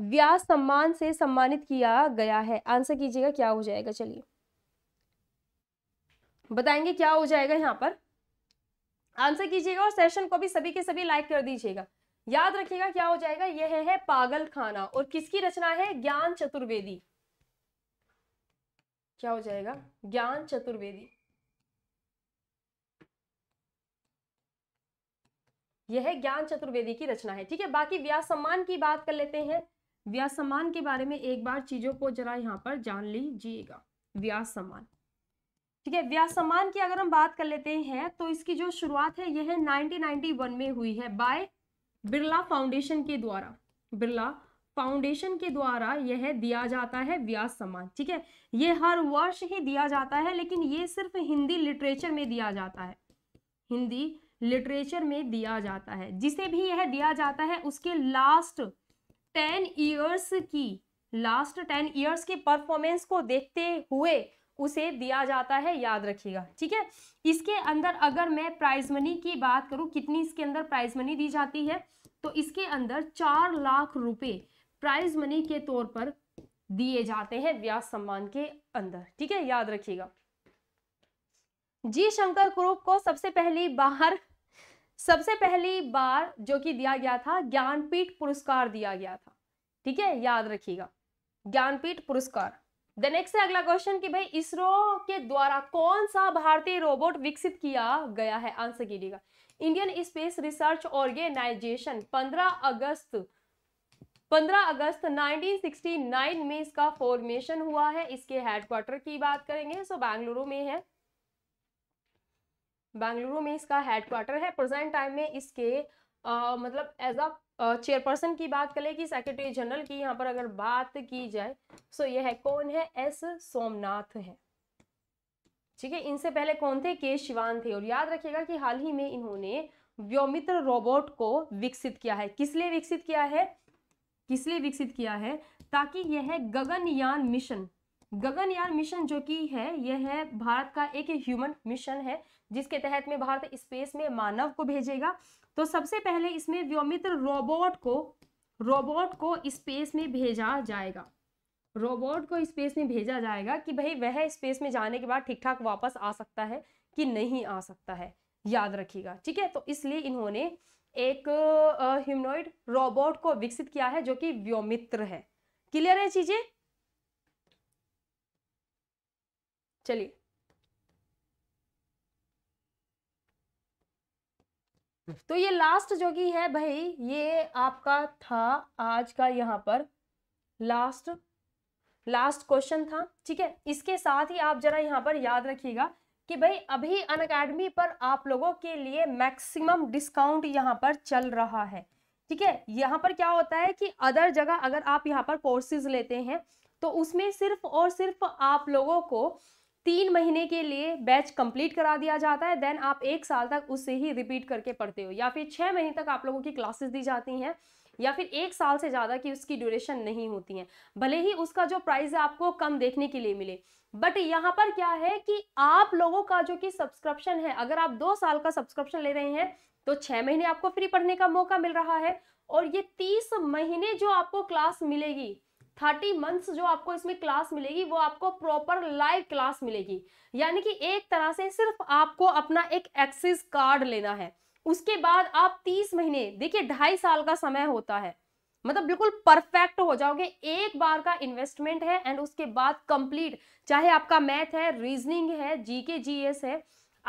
व्यास सम्मान से सम्मानित किया गया है आंसर कीजिएगा क्या हो जाएगा चलिए बताएंगे क्या हो जाएगा यहाँ पर आंसर कीजिएगा और सेशन को भी सभी के सभी लाइक कर दीजिएगा याद रखिएगा क्या हो जाएगा यह है पागल खाना और किसकी रचना है ज्ञान चतुर्वेदी क्या हो जाएगा ज्ञान चतुर्वेदी यह ज्ञान चतुर्वेदी की रचना है ठीक है बाकी व्यास सम्मान की बात कर लेते हैं व्यास सम्मान के बारे में एक बार चीजों को जरा यहाँ पर जान लीजिएगा व्यास सम्मान ठीक है व्यास सम्मान की अगर हम बात कर लेते हैं तो इसकी जो शुरुआत है यह नाइनटीन में हुई है बाय बिरला फाउंडेशन के द्वारा बिरला फाउंडेशन के द्वारा यह दिया जाता है व्यास सम्मान ठीक है ये हर वर्ष ही दिया जाता है लेकिन ये सिर्फ हिंदी लिटरेचर में दिया जाता है हिंदी लिटरेचर में दिया जाता है जिसे भी यह दिया जाता है उसके लास्ट टेन ईयर्स की लास्ट टेन ईयर्स के परफॉर्मेंस को देखते हुए उसे दिया जाता है याद रखिएगा ठीक है इसके अंदर अगर मैं प्राइज मनी की बात करूं कितनी इसके अंदर प्राइज मनी दी जाती है तो इसके अंदर चार लाख रुपए प्राइज मनी के तौर पर दिए जाते हैं व्यास सम्मान के अंदर ठीक है याद रखिएगा जी शंकर ग्रुप को सबसे पहली बार सबसे पहली बार जो कि दिया गया था ज्ञानपीठ पुरस्कार दिया गया था ठीक है याद रखिएगा ज्ञानपीठ पुरस्कार द नेक्स्ट अगला क्वेश्चन कि भाई इसरो के द्वारा कौन सा भारतीय रोबोट विकसित किया गया है आंसर कीजिएगा इंडियन स्पेस रिसर्च ऑर्गेनाइजेशन 15 अगस्त 15 अगस्त 1969 में इसका फॉर्मेशन हुआ है इसके हेडक्वार्टर की बात करेंगे सो बेंगलुरु में है बेंगलुरु में इसका हेडक्वार्टर है प्रेजेंट टाइम में इसके आ, मतलब एज अ चेयरपर्सन की बात करें कि सेक्रेटरी जनरल की यहाँ पर अगर बात की जाए सो यह है कौन है एस सोमनाथ है ठीक है इनसे पहले कौन थे के शिवान थे और याद रखिएगा कि हाल ही में इन्होंने व्योमित्र रोबोट को विकसित किया है किस लिए विकसित किया है किस लिए विकसित किया है ताकि यह गगनयान मिशन गगनयान मिशन जो कि है यह है भारत का एक ह्यूमन मिशन है जिसके तहत में भारत स्पेस में मानव को भेजेगा तो सबसे पहले इसमें व्योमित्र रोबोट को रोबोट को स्पेस में भेजा जाएगा रोबोट को स्पेस में भेजा जाएगा कि भाई वह स्पेस में जाने के बाद ठीक ठाक वापस आ सकता है कि नहीं आ सकता है याद रखिएगा ठीक है तो इसलिए इन्होंने एक ह्यूमनॉइड रोबोट को विकसित किया है जो कि व्योमित्र है क्लियर है चीजें चलिए तो ये लास्ट जो कि है भाई ये आपका था आज का यहाँ पर लास्ट लास्ट क्वेश्चन था ठीक है इसके साथ ही आप जरा यहाँ पर याद रखिएगा कि भाई अभी अन अकेडमी पर आप लोगों के लिए मैक्सिमम डिस्काउंट यहाँ पर चल रहा है ठीक है यहाँ पर क्या होता है कि अदर जगह अगर आप यहाँ पर कोर्सेज लेते हैं तो उसमें सिर्फ और सिर्फ आप लोगों को तीन महीने के लिए बैच कंप्लीट करा दिया जाता है देन आप एक साल तक उसे ही रिपीट करके पढ़ते हो या फिर छः महीने तक आप लोगों की क्लासेस दी जाती हैं या फिर एक साल से ज़्यादा की उसकी ड्यूरेशन नहीं होती है भले ही उसका जो प्राइस है आपको कम देखने के लिए मिले बट यहाँ पर क्या है कि आप लोगों का जो कि सब्सक्रिप्शन है अगर आप दो साल का सब्सक्रिप्शन ले रहे हैं तो छः महीने आपको फ्री पढ़ने का मौका मिल रहा है और ये तीस महीने जो आपको क्लास मिलेगी थर्टी मंथ्स जो आपको इसमें क्लास मिलेगी वो आपको प्रॉपर लाइव क्लास मिलेगी यानी कि एक तरह से सिर्फ आपको अपना एक एक्सिस कार्ड लेना है उसके बाद आप तीस महीने देखिए ढाई साल का समय होता है मतलब बिल्कुल परफेक्ट हो जाओगे एक बार का इन्वेस्टमेंट है एंड उसके बाद कंप्लीट चाहे आपका मैथ है रीजनिंग है जीके जीएस है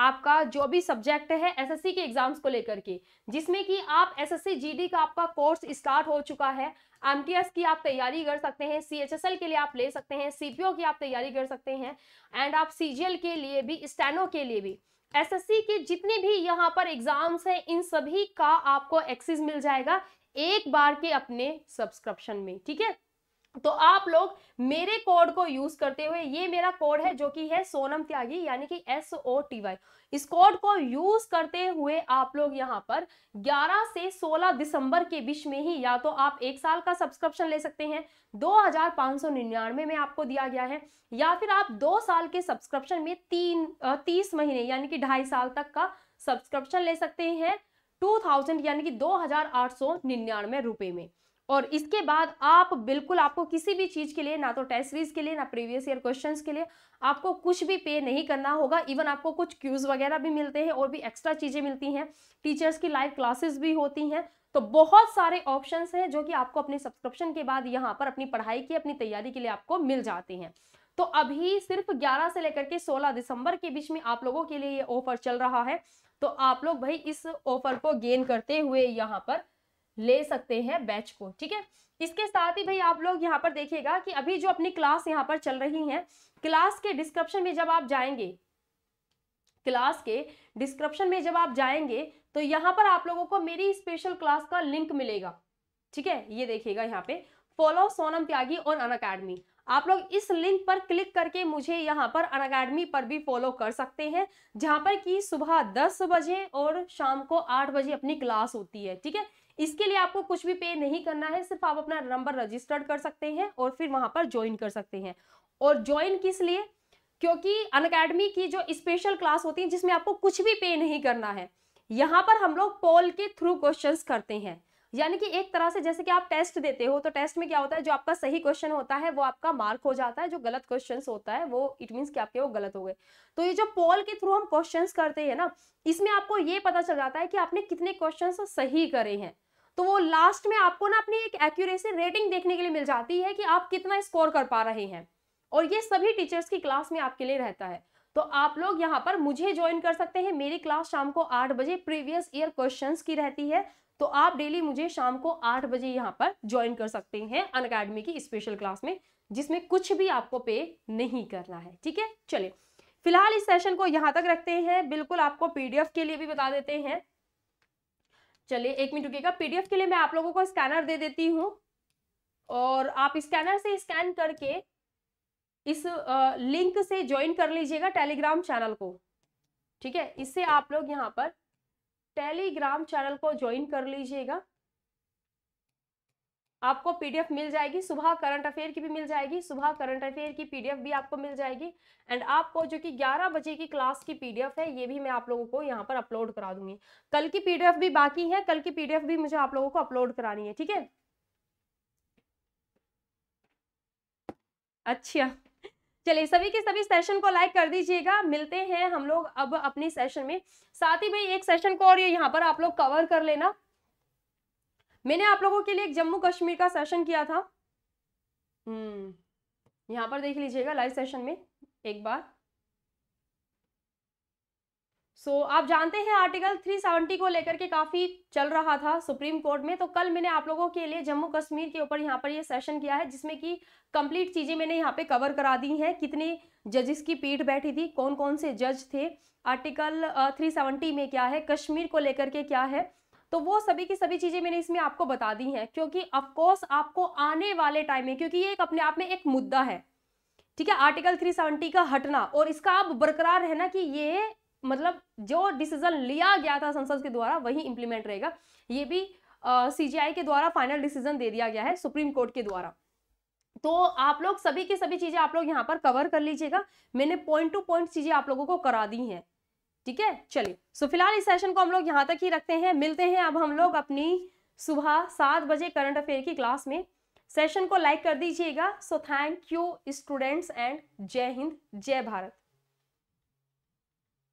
आपका जो भी सब्जेक्ट है एसएससी के एग्जाम्स को लेकर के जिसमें कि आप एसएससी जीडी का आपका कोर्स स्टार्ट हो चुका है एम की आप तैयारी कर सकते हैं सी के लिए आप ले सकते हैं सीपीओ की आप तैयारी कर सकते हैं एंड आप सी के लिए भी स्टैनो के लिए भी एसएससी के जितने भी यहाँ पर एग्जाम्स हैं इन सभी का आपको एक्सेस मिल जाएगा एक बार के अपने सब्सक्रिप्शन में ठीक है तो आप लोग मेरे कोड को यूज करते हुए ये मेरा कोड है जो कि है सोनम त्यागी यानी कि एस ओ टी वाई इस कोड को यूज करते हुए आप लोग यहाँ पर 11 से 16 दिसंबर के बीच में ही या तो आप एक साल का सब्सक्रिप्शन ले सकते हैं दो हजार पांच सौ निन्यानवे में आपको दिया गया है या फिर आप दो साल के सब्सक्रिप्शन में तीन तीस महीने यानी कि ढाई साल तक का सब्सक्रिप्शन ले सकते हैं टू थाउजेंड यानी कि दो हजार आठ सौ निन्यानवे रुपए में और इसके बाद आप बिल्कुल आपको किसी भी चीज़ के लिए ना तो टेस्ट सीरीज के लिए ना प्रीवियस ईयर क्वेश्चंस के लिए आपको कुछ भी पे नहीं करना होगा इवन आपको कुछ क्यूज़ वगैरह भी मिलते हैं और भी एक्स्ट्रा चीज़ें मिलती हैं टीचर्स की लाइव क्लासेस भी होती हैं तो बहुत सारे ऑप्शंस हैं जो कि आपको अपने सब्सक्रिप्शन के बाद यहाँ पर अपनी पढ़ाई की अपनी तैयारी के लिए आपको मिल जाती हैं तो अभी सिर्फ ग्यारह से लेकर के सोलह दिसंबर के बीच में आप लोगों के लिए ये ऑफर चल रहा है तो आप लोग भाई इस ऑफर को गेन करते हुए यहाँ पर ले सकते हैं बैच को ठीक है इसके साथ ही भाई आप लोग यहाँ पर देखिएगा कि अभी जो अपनी क्लास यहाँ पर चल रही है क्लास के डिस्क्रिप्शन में जब आप जाएंगे क्लास के डिस्क्रिप्शन में जब आप जाएंगे तो यहाँ पर आप लोगों को मेरी स्पेशल क्लास का लिंक मिलेगा ठीक है ये देखिएगा यहाँ पे फॉलो सोनम त्यागी और अन अकेडमी आप लोग इस लिंक पर क्लिक करके मुझे यहाँ पर अन अकेडमी पर भी फॉलो कर सकते हैं जहाँ पर कि सुबह दस बजे और शाम को आठ बजे अपनी क्लास होती है ठीक है इसके लिए आपको कुछ भी पे नहीं करना है सिर्फ आप अपना नंबर रजिस्टर्ड कर सकते हैं और फिर वहां पर ज्वाइन कर सकते हैं और ज्वाइन किस लिए क्योंकि अन की जो स्पेशल क्लास होती है जिसमें आपको कुछ भी पे नहीं करना है यहाँ पर हम लोग पोल के थ्रू क्वेश्चंस करते हैं यानी कि एक तरह से जैसे कि आप टेस्ट देते हो तो टेस्ट में क्या होता है जो आपका सही क्वेश्चन होता है वो आपका मार्क हो जाता है जो गलत क्वेश्चन होता है वो इट मीन्स कि आपके वो गलत हो गए तो ये जो पोल के थ्रू हम क्वेश्चन करते हैं ना इसमें आपको ये पता चल जाता है कि आपने कितने क्वेश्चन सही करे हैं तो वो लास्ट में आपको ना अपनी एक एक्यूरेसी रेटिंग देखने के लिए मिल जाती है कि आप कितना स्कोर कर पा रहे हैं और ये सभी टीचर्स की क्लास में आपके लिए रहता है तो आप लोग यहाँ पर मुझे ज्वाइन कर सकते हैं मेरी क्लास शाम को आठ बजे प्रीवियस ईयर क्वेश्चंस की रहती है तो आप डेली मुझे शाम को आठ बजे यहाँ पर ज्वाइन कर सकते हैं अन अकेडमी की स्पेशल क्लास में जिसमें कुछ भी आपको पे नहीं करना है ठीक है चलिए फिलहाल इस सेशन को यहाँ तक रखते हैं बिल्कुल आपको पीडीएफ के लिए भी बता देते हैं चलिए एक मिनट रुकेगा पीडीएफ के लिए मैं आप लोगों को स्कैनर दे देती हूँ और आप स्कैनर से स्कैन करके इस लिंक से ज्वाइन कर लीजिएगा टेलीग्राम चैनल को ठीक है इससे आप लोग यहाँ पर टेलीग्राम चैनल को ज्वाइन कर लीजिएगा आपको पीडीएफ मिल जाएगी सुबह करंट अफेयर की भी मिल जाएगी सुबह करंट अफेयर की पीडीएफ भी आपको मिल जाएगी एंड आपको जो कि 11 बजे की क्लास की पीडीएफ है ये भी मैं आप लोगों को यहाँ पर अपलोड करा दूंगी कल की पीडीएफ भी बाकी है कल की पीडीएफ भी मुझे आप लोगों को अपलोड करानी है ठीक है अच्छा चलिए सभी के सभी सेशन को लाइक कर दीजिएगा मिलते हैं हम लोग अब अपनी सेशन में साथ ही भाई एक सेशन को और यहाँ पर आप लोग कवर कर लेना मैंने आप लोगों के लिए एक जम्मू कश्मीर का सेशन किया था हम्म यहाँ पर देख लीजिएगा लाइव सेशन में एक बार सो so, आप जानते हैं आर्टिकल 370 को लेकर के काफ़ी चल रहा था सुप्रीम कोर्ट में तो कल मैंने आप लोगों के लिए जम्मू कश्मीर के ऊपर यहाँ पर ये यह सेशन किया है जिसमें कि कंप्लीट चीज़ें मैंने यहाँ पे कवर करा दी हैं कितने जजेस की पीठ बैठी थी कौन कौन से जज थे आर्टिकल 370 में क्या है कश्मीर को लेकर के क्या है तो वो सभी की सभी चीज़ें मैंने इसमें आपको बता दी हैं क्योंकि अफकोर्स आपको आने वाले टाइम में क्योंकि ये एक अपने आप में एक मुद्दा है ठीक है आर्टिकल 370 का हटना और इसका आप बरकरार रहना कि ये मतलब जो डिसीजन लिया गया था संसद के द्वारा वही इम्प्लीमेंट रहेगा ये भी सीजीआई uh, के द्वारा फाइनल डिसीजन दे दिया गया है सुप्रीम कोर्ट के द्वारा तो आप लोग सभी की सभी चीज़ें आप लोग यहाँ पर कवर कर लीजिएगा मैंने पॉइंट टू पॉइंट चीज़ें आप लोगों को करा दी हैं ठीक है चलिए सो फिलहाल इस सेशन को हम लोग यहाँ तक ही रखते हैं मिलते हैं अब हम लोग अपनी सुबह सात बजे करंट अफेयर की क्लास में सेशन को लाइक कर दीजिएगा so thank you students and जय हिंद जय भारत